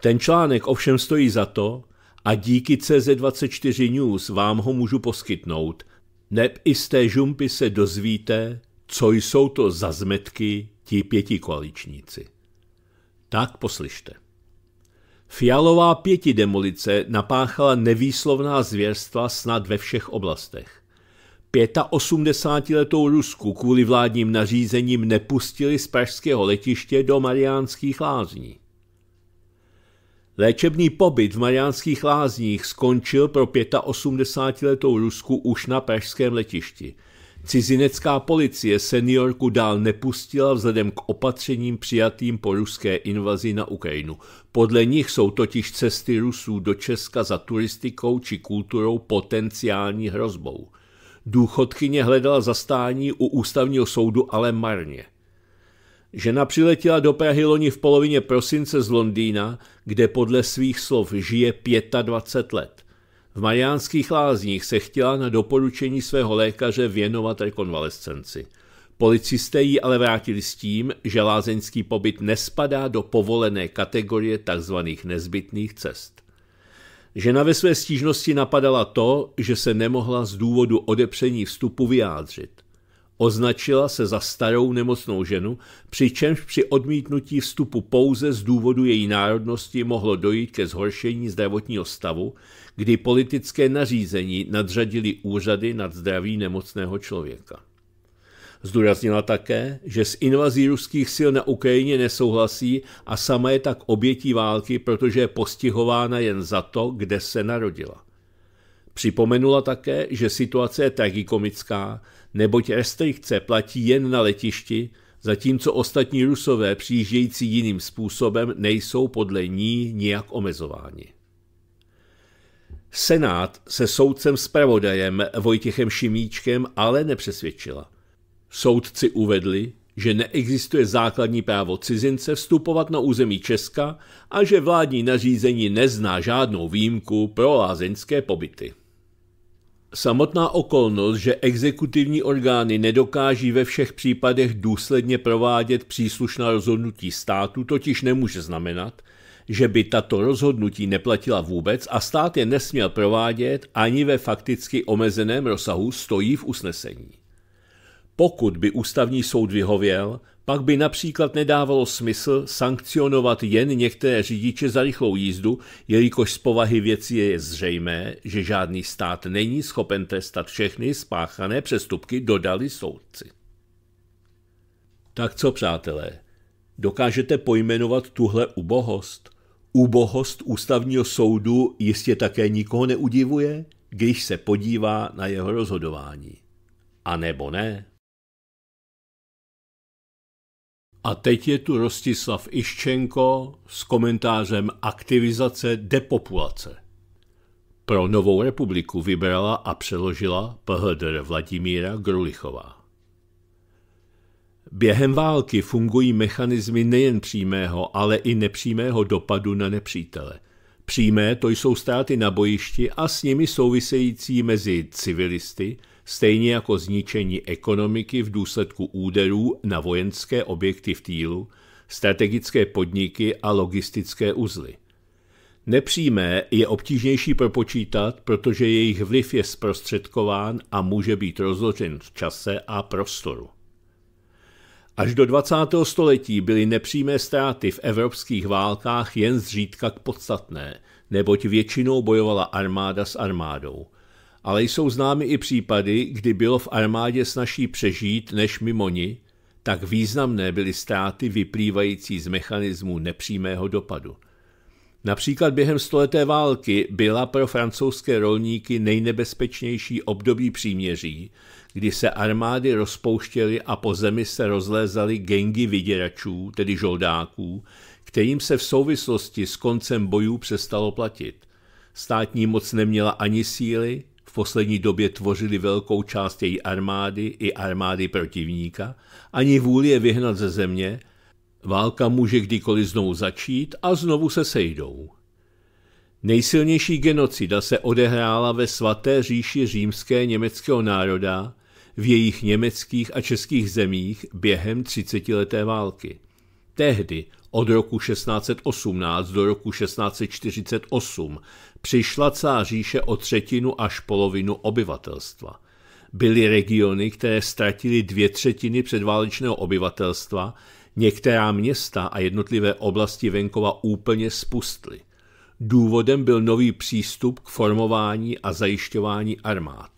Speaker 1: Ten článek ovšem stojí za to, a díky CZ24 News vám ho můžu poskytnout. Neb i z té žumpy se dozvíte, co jsou to za zmetky ti koaličníci. Tak poslyšte. Fialová pětidemolice napáchala nevýslovná zvěrstva snad ve všech oblastech. 85-letou Rusku kvůli vládním nařízením nepustili z pražského letiště do Mariánských lázní. Léčebný pobyt v Mariánských lázních skončil pro 85-letou Rusku už na pražském letišti. Cizinecká policie seniorku dál nepustila vzhledem k opatřením přijatým po ruské invazi na Ukrajinu. Podle nich jsou totiž cesty Rusů do Česka za turistikou či kulturou potenciální hrozbou. Důchodkyně hledala zastání u ústavního soudu ale marně – Žena přiletěla do Prahy loni v polovině prosince z Londýna, kde podle svých slov žije 25 let. V Mariánských lázních se chtěla na doporučení svého lékaře věnovat rekonvalescenci. Policisté ji ale vrátili s tím, že lázeňský pobyt nespadá do povolené kategorie tzv. nezbytných cest. Žena ve své stížnosti napadala to, že se nemohla z důvodu odepření vstupu vyjádřit. Označila se za starou nemocnou ženu, přičemž při odmítnutí vstupu pouze z důvodu její národnosti mohlo dojít ke zhoršení zdravotního stavu, kdy politické nařízení nadřadili úřady nad zdraví nemocného člověka. Zdůraznila také, že s invazí ruských sil na Ukrajině nesouhlasí a sama je tak obětí války, protože je postihována jen za to, kde se narodila. Připomenula také, že situace je tragikomická, neboť restrikce platí jen na letišti, zatímco ostatní rusové přijíždějící jiným způsobem nejsou podle ní nijak omezováni. Senát se soudcem zpravodajem Vojtěchem Šimíčkem ale nepřesvědčila. Soudci uvedli, že neexistuje základní právo cizince vstupovat na území Česka a že vládní nařízení nezná žádnou výjimku pro lázeňské pobyty. Samotná okolnost, že exekutivní orgány nedokáží ve všech případech důsledně provádět příslušná rozhodnutí státu, totiž nemůže znamenat, že by tato rozhodnutí neplatila vůbec a stát je nesměl provádět ani ve fakticky omezeném rozsahu, stojí v usnesení. Pokud by ústavní soud vyhověl, pak by například nedávalo smysl sankcionovat jen některé řidiče za rychlou jízdu, jelikož z povahy věci je zřejmé, že žádný stát není schopen trestat všechny spáchané přestupky, dodali soudci. Tak co, přátelé, dokážete pojmenovat tuhle ubohost? Ubohost ústavního soudu jistě také nikoho neudivuje, když se podívá na jeho rozhodování. A nebo ne? A teď je tu Rostislav Iščenko s komentářem Aktivizace depopulace. Pro Novou republiku vybrala a přeložila PHDR Vladimíra Grulichová. Během války fungují mechanismy nejen přímého, ale i nepřímého dopadu na nepřítele. Přímé to jsou ztráty na bojišti a s nimi související mezi civilisty – stejně jako zničení ekonomiky v důsledku úderů na vojenské objekty v Týlu, strategické podniky a logistické uzly. Nepřímé je obtížnější propočítat, protože jejich vliv je zprostředkován a může být rozložen v čase a prostoru. Až do 20. století byly nepřímé ztráty v evropských válkách jen zřídka podstatné, neboť většinou bojovala armáda s armádou – ale jsou známy i případy, kdy bylo v armádě snaží přežít než mimo ni, tak významné byly ztráty vyplývající z mechanismu nepřímého dopadu. Například během stoleté války byla pro francouzské rolníky nejnebezpečnější období příměří, kdy se armády rozpouštěly a po zemi se rozlézaly gengy vyděračů, tedy žoldáků, kterým se v souvislosti s koncem bojů přestalo platit. Státní moc neměla ani síly, poslední době tvořili velkou část její armády i armády protivníka, ani vůli je vyhnat ze země, válka může kdykoliv znovu začít a znovu se sejdou. Nejsilnější genocida se odehrála ve svaté říši římské německého národa, v jejich německých a českých zemích během 30-leté války. Tehdy, od roku 1618 do roku 1648, přišla celá říše o třetinu až polovinu obyvatelstva. Byly regiony, které ztratily dvě třetiny předválečného obyvatelstva, některá města a jednotlivé oblasti venkova úplně spustly. Důvodem byl nový přístup k formování a zajišťování armád.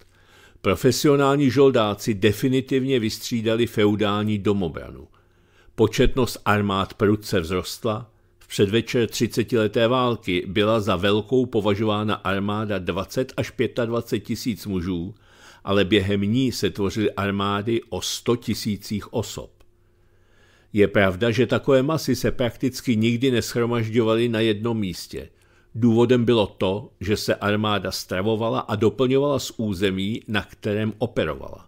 Speaker 1: Profesionální žoldáci definitivně vystřídali feudální domobranu. Početnost armád prudce vzrostla, předvečer 30-leté války byla za velkou považována armáda 20 až 25 tisíc mužů, ale během ní se tvořily armády o 100 tisících osob. Je pravda, že takové masy se prakticky nikdy neschromažďovaly na jednom místě. Důvodem bylo to, že se armáda stravovala a doplňovala z území, na kterém operovala.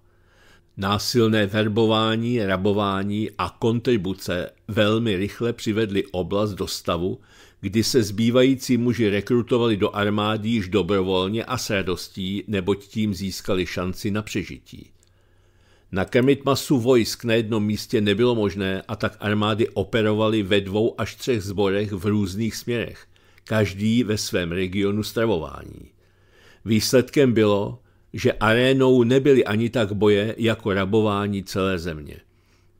Speaker 1: Násilné verbování, rabování a kontribuce velmi rychle přivedly oblast do stavu, kdy se zbývající muži rekrutovali do armády již dobrovolně a s radostí, neboť tím získali šanci na přežití. Nakrmit masu vojsk na jednom místě nebylo možné a tak armády operovaly ve dvou až třech zborech v různých směrech, každý ve svém regionu stravování. Výsledkem bylo, že arénou nebyly ani tak boje jako rabování celé země.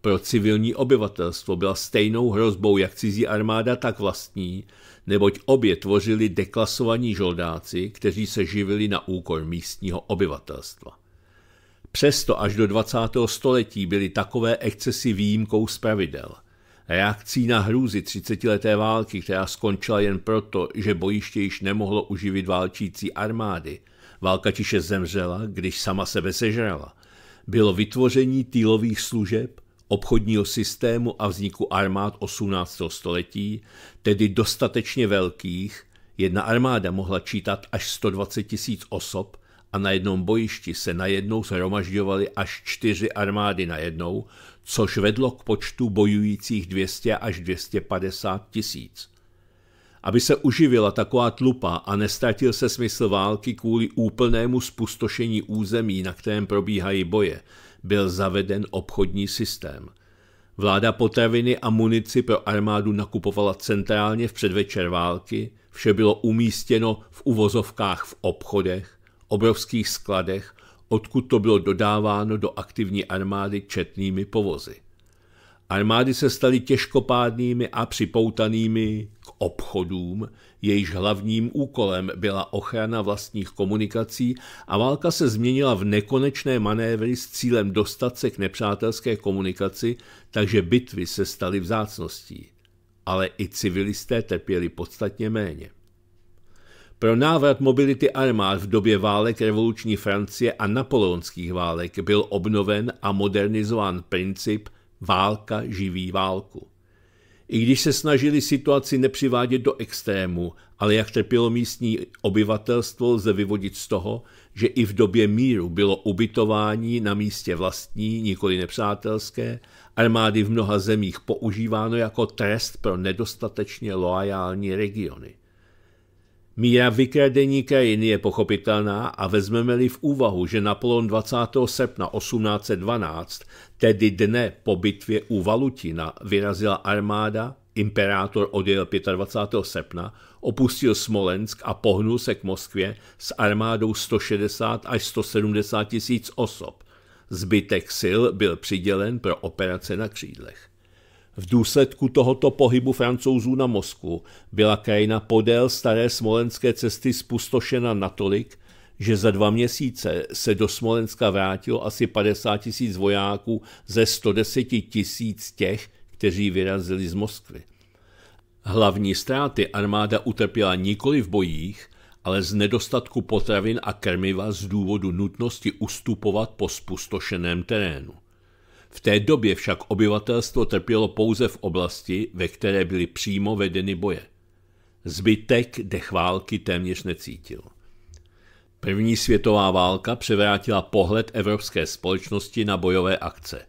Speaker 1: Pro civilní obyvatelstvo byla stejnou hrozbou jak cizí armáda, tak vlastní, neboť obě tvořili deklasovaní žoldáci, kteří se živili na úkor místního obyvatelstva. Přesto až do 20. století byly takové excesy výjimkou z pravidel. Reakcí na hrůzy 30-leté války, která skončila jen proto, že bojiště již nemohlo uživit válčící armády, Válka tiše zemřela, když sama sebe sežrala. Bylo vytvoření týlových služeb, obchodního systému a vzniku armád 18. století, tedy dostatečně velkých, jedna armáda mohla čítat až 120 tisíc osob a na jednom bojišti se najednou zhromažďovaly až čtyři armády najednou, což vedlo k počtu bojujících 200 až 250 tisíc aby se uživila taková tlupa a nestratil se smysl války kvůli úplnému spustošení území, na kterém probíhají boje, byl zaveden obchodní systém. Vláda potraviny a munici pro armádu nakupovala centrálně v předvečer války, vše bylo umístěno v uvozovkách v obchodech, obrovských skladech, odkud to bylo dodáváno do aktivní armády četnými povozy. Armády se staly těžkopádnými a připoutanými k obchodům, jejíž hlavním úkolem byla ochrana vlastních komunikací a válka se změnila v nekonečné manévry s cílem dostat se k nepřátelské komunikaci, takže bitvy se staly vzácností. Ale i civilisté trpěli podstatně méně. Pro návrat mobility armád v době válek revoluční Francie a napoleonských válek byl obnoven a modernizován princip – Válka živí válku. I když se snažili situaci nepřivádět do extrému, ale jak trpělo místní obyvatelstvo, lze vyvodit z toho, že i v době míru bylo ubytování na místě vlastní, nikoli nepřátelské, armády v mnoha zemích používáno jako trest pro nedostatečně loajální regiony. Míra vykradení krajiny je pochopitelná a vezmeme-li v úvahu, že Napoleon 20. srpna 1812 Tedy dne po bitvě u Valutina vyrazila armáda, imperátor odjel 25. srpna, opustil Smolensk a pohnul se k Moskvě s armádou 160 až 170 tisíc osob. Zbytek sil byl přidělen pro operace na křídlech. V důsledku tohoto pohybu francouzů na Moskvu byla krajina podél staré smolenské cesty spustošena natolik, že za dva měsíce se do Smolenska vrátilo asi 50 tisíc vojáků ze 110 tisíc těch, kteří vyrazili z Moskvy. Hlavní ztráty armáda utrpěla nikoli v bojích, ale z nedostatku potravin a krmiva z důvodu nutnosti ustupovat po spustošeném terénu. V té době však obyvatelstvo trpělo pouze v oblasti, ve které byly přímo vedeny boje. Zbytek dech války téměř necítil. První světová válka převrátila pohled evropské společnosti na bojové akce.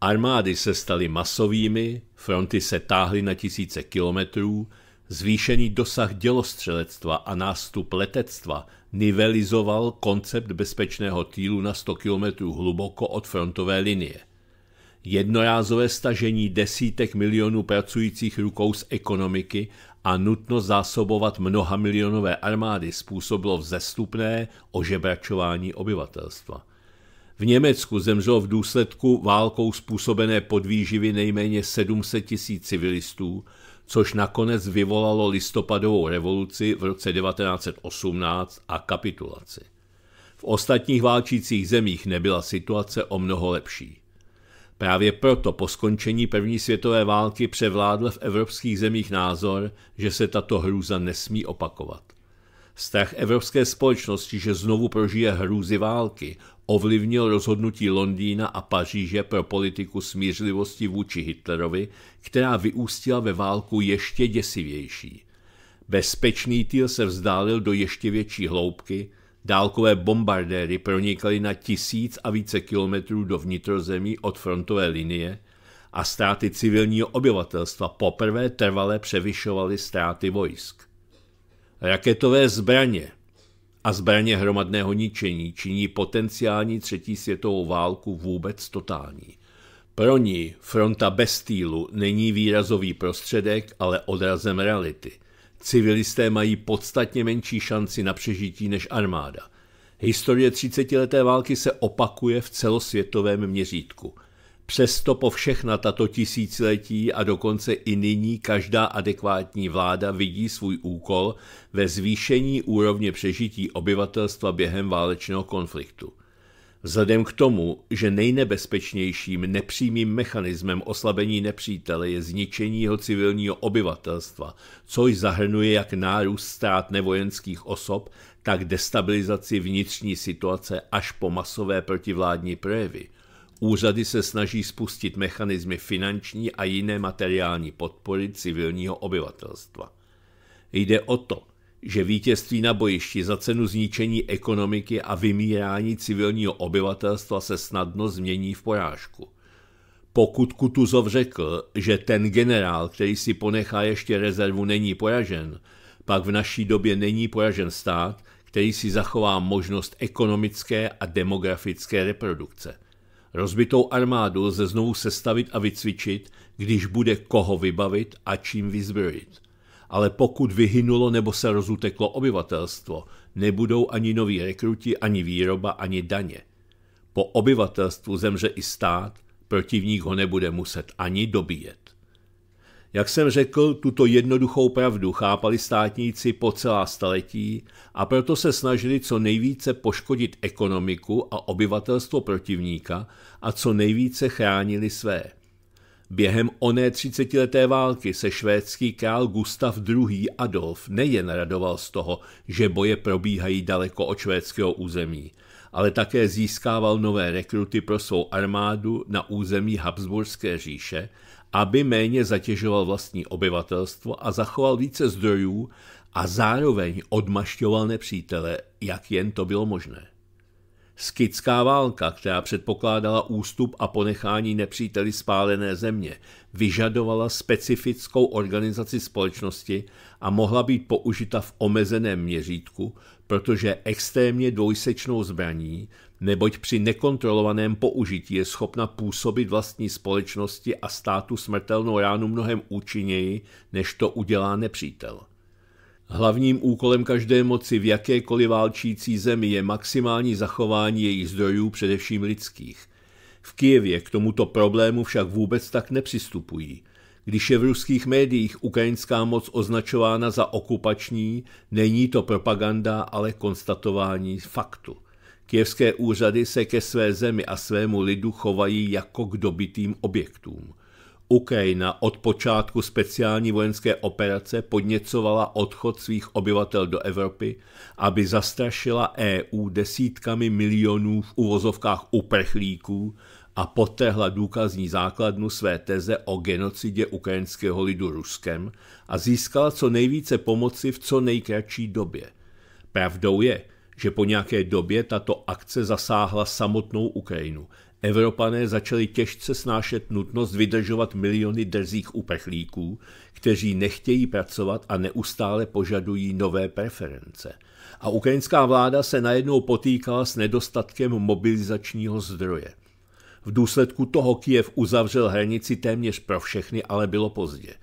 Speaker 1: Armády se staly masovými, fronty se táhly na tisíce kilometrů, zvýšený dosah dělostřelectva a nástup letectva nivelizoval koncept bezpečného týlu na 100 kilometrů hluboko od frontové linie. Jednorázové stažení desítek milionů pracujících rukou z ekonomiky a nutnost zásobovat mnoha milionové armády způsobilo vzestupné ožebračování obyvatelstva. V Německu zemřelo v důsledku válkou způsobené podvýživy nejméně 700 tisíc civilistů, což nakonec vyvolalo listopadovou revoluci v roce 1918 a kapitulaci. V ostatních válčících zemích nebyla situace o mnoho lepší. Právě proto po skončení první světové války převládl v evropských zemích názor, že se tato hrůza nesmí opakovat. Strach evropské společnosti, že znovu prožije hrůzy války, ovlivnil rozhodnutí Londýna a Paříže pro politiku smířlivosti vůči Hitlerovi, která vyústila ve válku ještě děsivější. Bezpečný týl se vzdálil do ještě větší hloubky, Dálkové bombardéry pronikaly na tisíc a více kilometrů do vnitrozemí od frontové linie a ztráty civilního obyvatelstva poprvé trvale převyšovaly ztráty vojsk. Raketové zbraně a zbraně hromadného ničení činí potenciální třetí světovou válku vůbec totální. Pro ní fronta bez stýlu není výrazový prostředek, ale odrazem reality – Civilisté mají podstatně menší šanci na přežití než armáda. Historie 30-leté války se opakuje v celosvětovém měřítku. Přesto po všechna tato tisíciletí a dokonce i nyní každá adekvátní vláda vidí svůj úkol ve zvýšení úrovně přežití obyvatelstva během válečného konfliktu. Vzhledem k tomu, že nejnebezpečnějším nepřímým mechanismem oslabení nepřítele je zničení jeho civilního obyvatelstva, což zahrnuje jak nárůst ztrát nevojenských osob, tak destabilizaci vnitřní situace až po masové protivládní projevy, úřady se snaží spustit mechanismy finanční a jiné materiální podpory civilního obyvatelstva. Jde o to, že vítězství na bojišti za cenu zničení ekonomiky a vymírání civilního obyvatelstva se snadno změní v porážku. Pokud Kutuzov řekl, že ten generál, který si ponechá ještě rezervu, není poražen, pak v naší době není poražen stát, který si zachová možnost ekonomické a demografické reprodukce. Rozbitou armádu lze znovu sestavit a vycvičit, když bude koho vybavit a čím vyzbrojit ale pokud vyhynulo nebo se rozuteklo obyvatelstvo, nebudou ani noví rekruti, ani výroba, ani daně. Po obyvatelstvu zemře i stát, protivník ho nebude muset ani dobíjet. Jak jsem řekl, tuto jednoduchou pravdu chápali státníci po celá staletí a proto se snažili co nejvíce poškodit ekonomiku a obyvatelstvo protivníka a co nejvíce chránili své. Během oné třicetileté války se švédský král Gustav II. Adolf nejen radoval z toho, že boje probíhají daleko od švédského území, ale také získával nové rekruty pro svou armádu na území Habsburské říše, aby méně zatěžoval vlastní obyvatelstvo a zachoval více zdrojů a zároveň odmašťoval nepřítele, jak jen to bylo možné. Skická válka, která předpokládala ústup a ponechání nepříteli spálené země, vyžadovala specifickou organizaci společnosti a mohla být použita v omezeném měřítku, protože extrémně dvojsečnou zbraní, neboť při nekontrolovaném použití je schopna působit vlastní společnosti a státu smrtelnou ránu mnohem účinněji, než to udělá nepřítel. Hlavním úkolem každé moci v jakékoliv válčící zemi je maximální zachování jejich zdrojů, především lidských. V Kijevě k tomuto problému však vůbec tak nepřistupují. Když je v ruských médiích ukrajinská moc označována za okupační, není to propaganda, ale konstatování faktu. Kijevské úřady se ke své zemi a svému lidu chovají jako k dobitým objektům. Ukrajina od počátku speciální vojenské operace podněcovala odchod svých obyvatel do Evropy, aby zastrašila EU desítkami milionů v uvozovkách uprchlíků a potrhla důkazní základnu své teze o genocidě ukrajinského lidu Ruskem a získala co nejvíce pomoci v co nejkratší době. Pravdou je, že po nějaké době tato akce zasáhla samotnou Ukrajinu – Evropané začali těžce snášet nutnost vydržovat miliony drzých uprchlíků, kteří nechtějí pracovat a neustále požadují nové preference. A ukrajinská vláda se najednou potýkala s nedostatkem mobilizačního zdroje. V důsledku toho Kiev uzavřel hranici téměř pro všechny, ale bylo pozdě.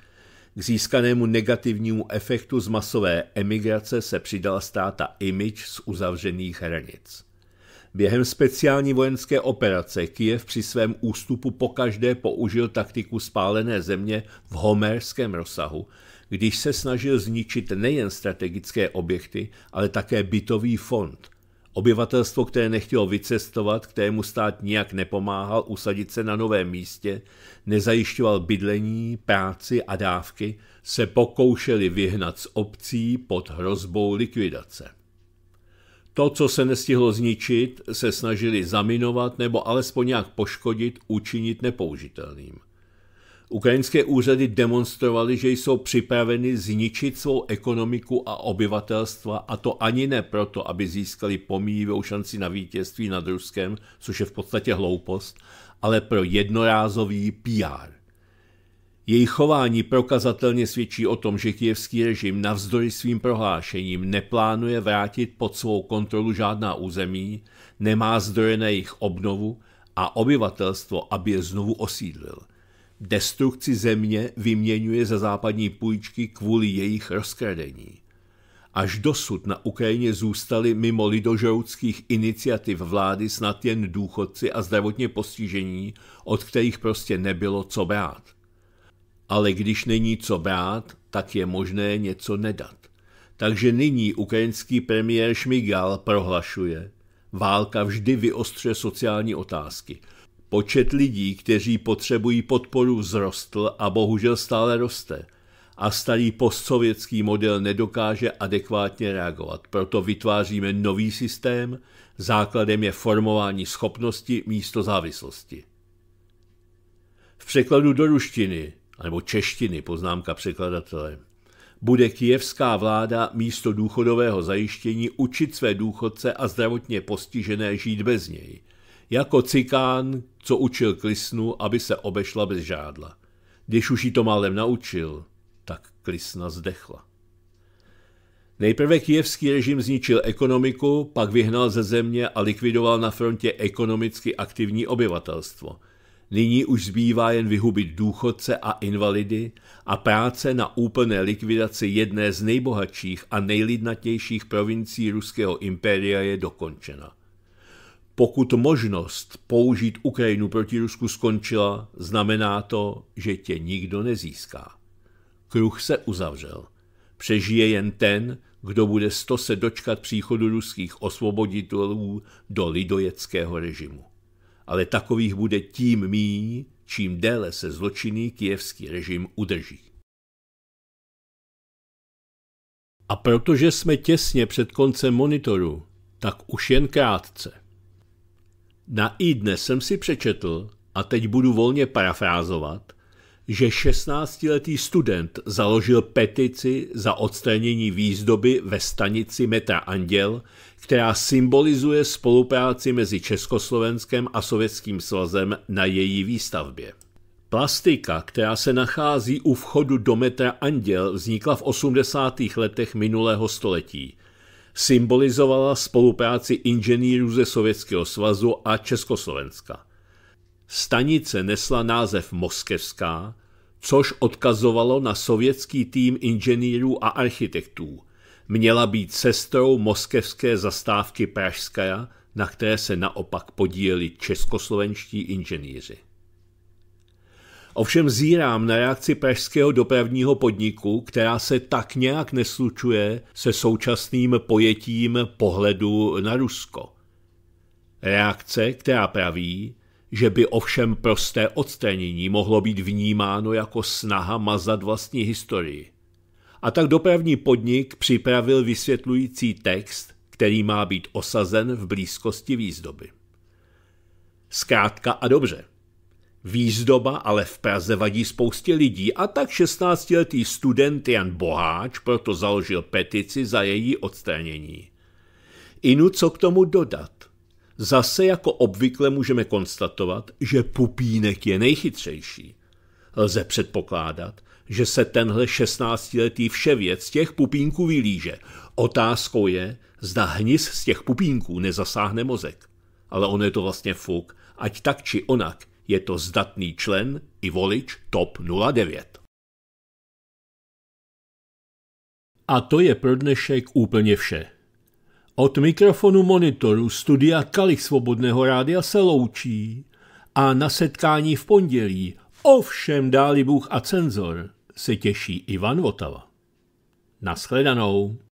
Speaker 1: K získanému negativnímu efektu z masové emigrace se přidala státa image z uzavřených hranic. Během speciální vojenské operace Kijev při svém ústupu pokaždé použil taktiku spálené země v homerském rozsahu, když se snažil zničit nejen strategické objekty, ale také bytový fond. Obyvatelstvo, které nechtělo vycestovat, kterému stát nijak nepomáhal usadit se na novém místě, nezajišťoval bydlení, práci a dávky, se pokoušeli vyhnat z obcí pod hrozbou likvidace. To, co se nestihlo zničit, se snažili zaminovat nebo alespoň nějak poškodit, učinit nepoužitelným. Ukrajinské úřady demonstrovaly, že jsou připraveny zničit svou ekonomiku a obyvatelstva, a to ani ne proto, aby získali pomíjivou šanci na vítězství nad Ruskem, což je v podstatě hloupost, ale pro jednorázový PR. Jejich chování prokazatelně svědčí o tom, že kijevský režim navzdory svým prohlášením neplánuje vrátit pod svou kontrolu žádná území, nemá zdroje na jejich obnovu a obyvatelstvo, aby je znovu osídlil. Destrukci země vyměňuje za západní půjčky kvůli jejich rozkradení. Až dosud na Ukrajině zůstali mimo lidožroutských iniciativ vlády snad jen důchodci a zdravotně postižení, od kterých prostě nebylo co brát ale když není co brát, tak je možné něco nedat. Takže nyní ukrajinský premiér Šmigal prohlašuje, válka vždy vyostře sociální otázky. Počet lidí, kteří potřebují podporu, vzrostl a bohužel stále roste. A starý postsovětský model nedokáže adekvátně reagovat. Proto vytváříme nový systém, základem je formování schopnosti místo závislosti. V překladu do ruštiny anebo češtiny, poznámka překladatele. Bude kijevská vláda místo důchodového zajištění učit své důchodce a zdravotně postižené žít bez něj. Jako cikán, co učil klisnu, aby se obešla bez žádla. Když už jí to málem naučil, tak klisna zdechla. Nejprve kijevský režim zničil ekonomiku, pak vyhnal ze země a likvidoval na frontě ekonomicky aktivní obyvatelstvo – Nyní už zbývá jen vyhubit důchodce a invalidy a práce na úplné likvidaci jedné z nejbohatších a nejlidnatějších provincií ruského impéria je dokončena. Pokud možnost použít Ukrajinu proti Rusku skončila, znamená to, že tě nikdo nezíská. Kruh se uzavřel. Přežije jen ten, kdo bude sto se dočkat příchodu ruských osvoboditelů do lidojeckého režimu ale takových bude tím míň, čím déle se zločinný kijevský režim udrží. A protože jsme těsně před koncem monitoru, tak už jen krátce. Na iDne jsem si přečetl, a teď budu volně parafrázovat, že 16-letý student založil petici za odstranění výzdoby ve stanici metra Anděl která symbolizuje spolupráci mezi Československem a Sovětským svazem na její výstavbě. Plastika, která se nachází u vchodu do metra Anděl, vznikla v 80. letech minulého století. Symbolizovala spolupráci inženýrů ze Sovětského svazu a Československa. Stanice nesla název Moskevská, což odkazovalo na sovětský tým inženýrů a architektů – měla být sestrou moskevské zastávky Pražskaja, na které se naopak podíleli českoslovenští inženýři. Ovšem zírám na reakci pražského dopravního podniku, která se tak nějak neslučuje se současným pojetím pohledu na Rusko. Reakce, která praví, že by ovšem prosté odstranění mohlo být vnímáno jako snaha mazat vlastní historii a tak dopravní podnik připravil vysvětlující text, který má být osazen v blízkosti výzdoby. Zkrátka a dobře. Výzdoba ale v Praze vadí spoustě lidí a tak 16-letý student Jan Boháč proto založil petici za její odstranění. Inu co k tomu dodat? Zase jako obvykle můžeme konstatovat, že pupínek je nejchytřejší. Lze předpokládat, že se tenhle 16-letý vševěc těch pupínků vylíže. Otázkou je, zda hnis z těch pupínků nezasáhne mozek. Ale on je to vlastně fuk, ať tak či onak, je to zdatný člen i volič TOP 09. A to je pro dnešek úplně vše. Od mikrofonu monitoru studia Kalich Svobodného rádia se loučí a na setkání v pondělí ovšem dáli Bůh a cenzor se těší Ivan Votava. Naschledanou.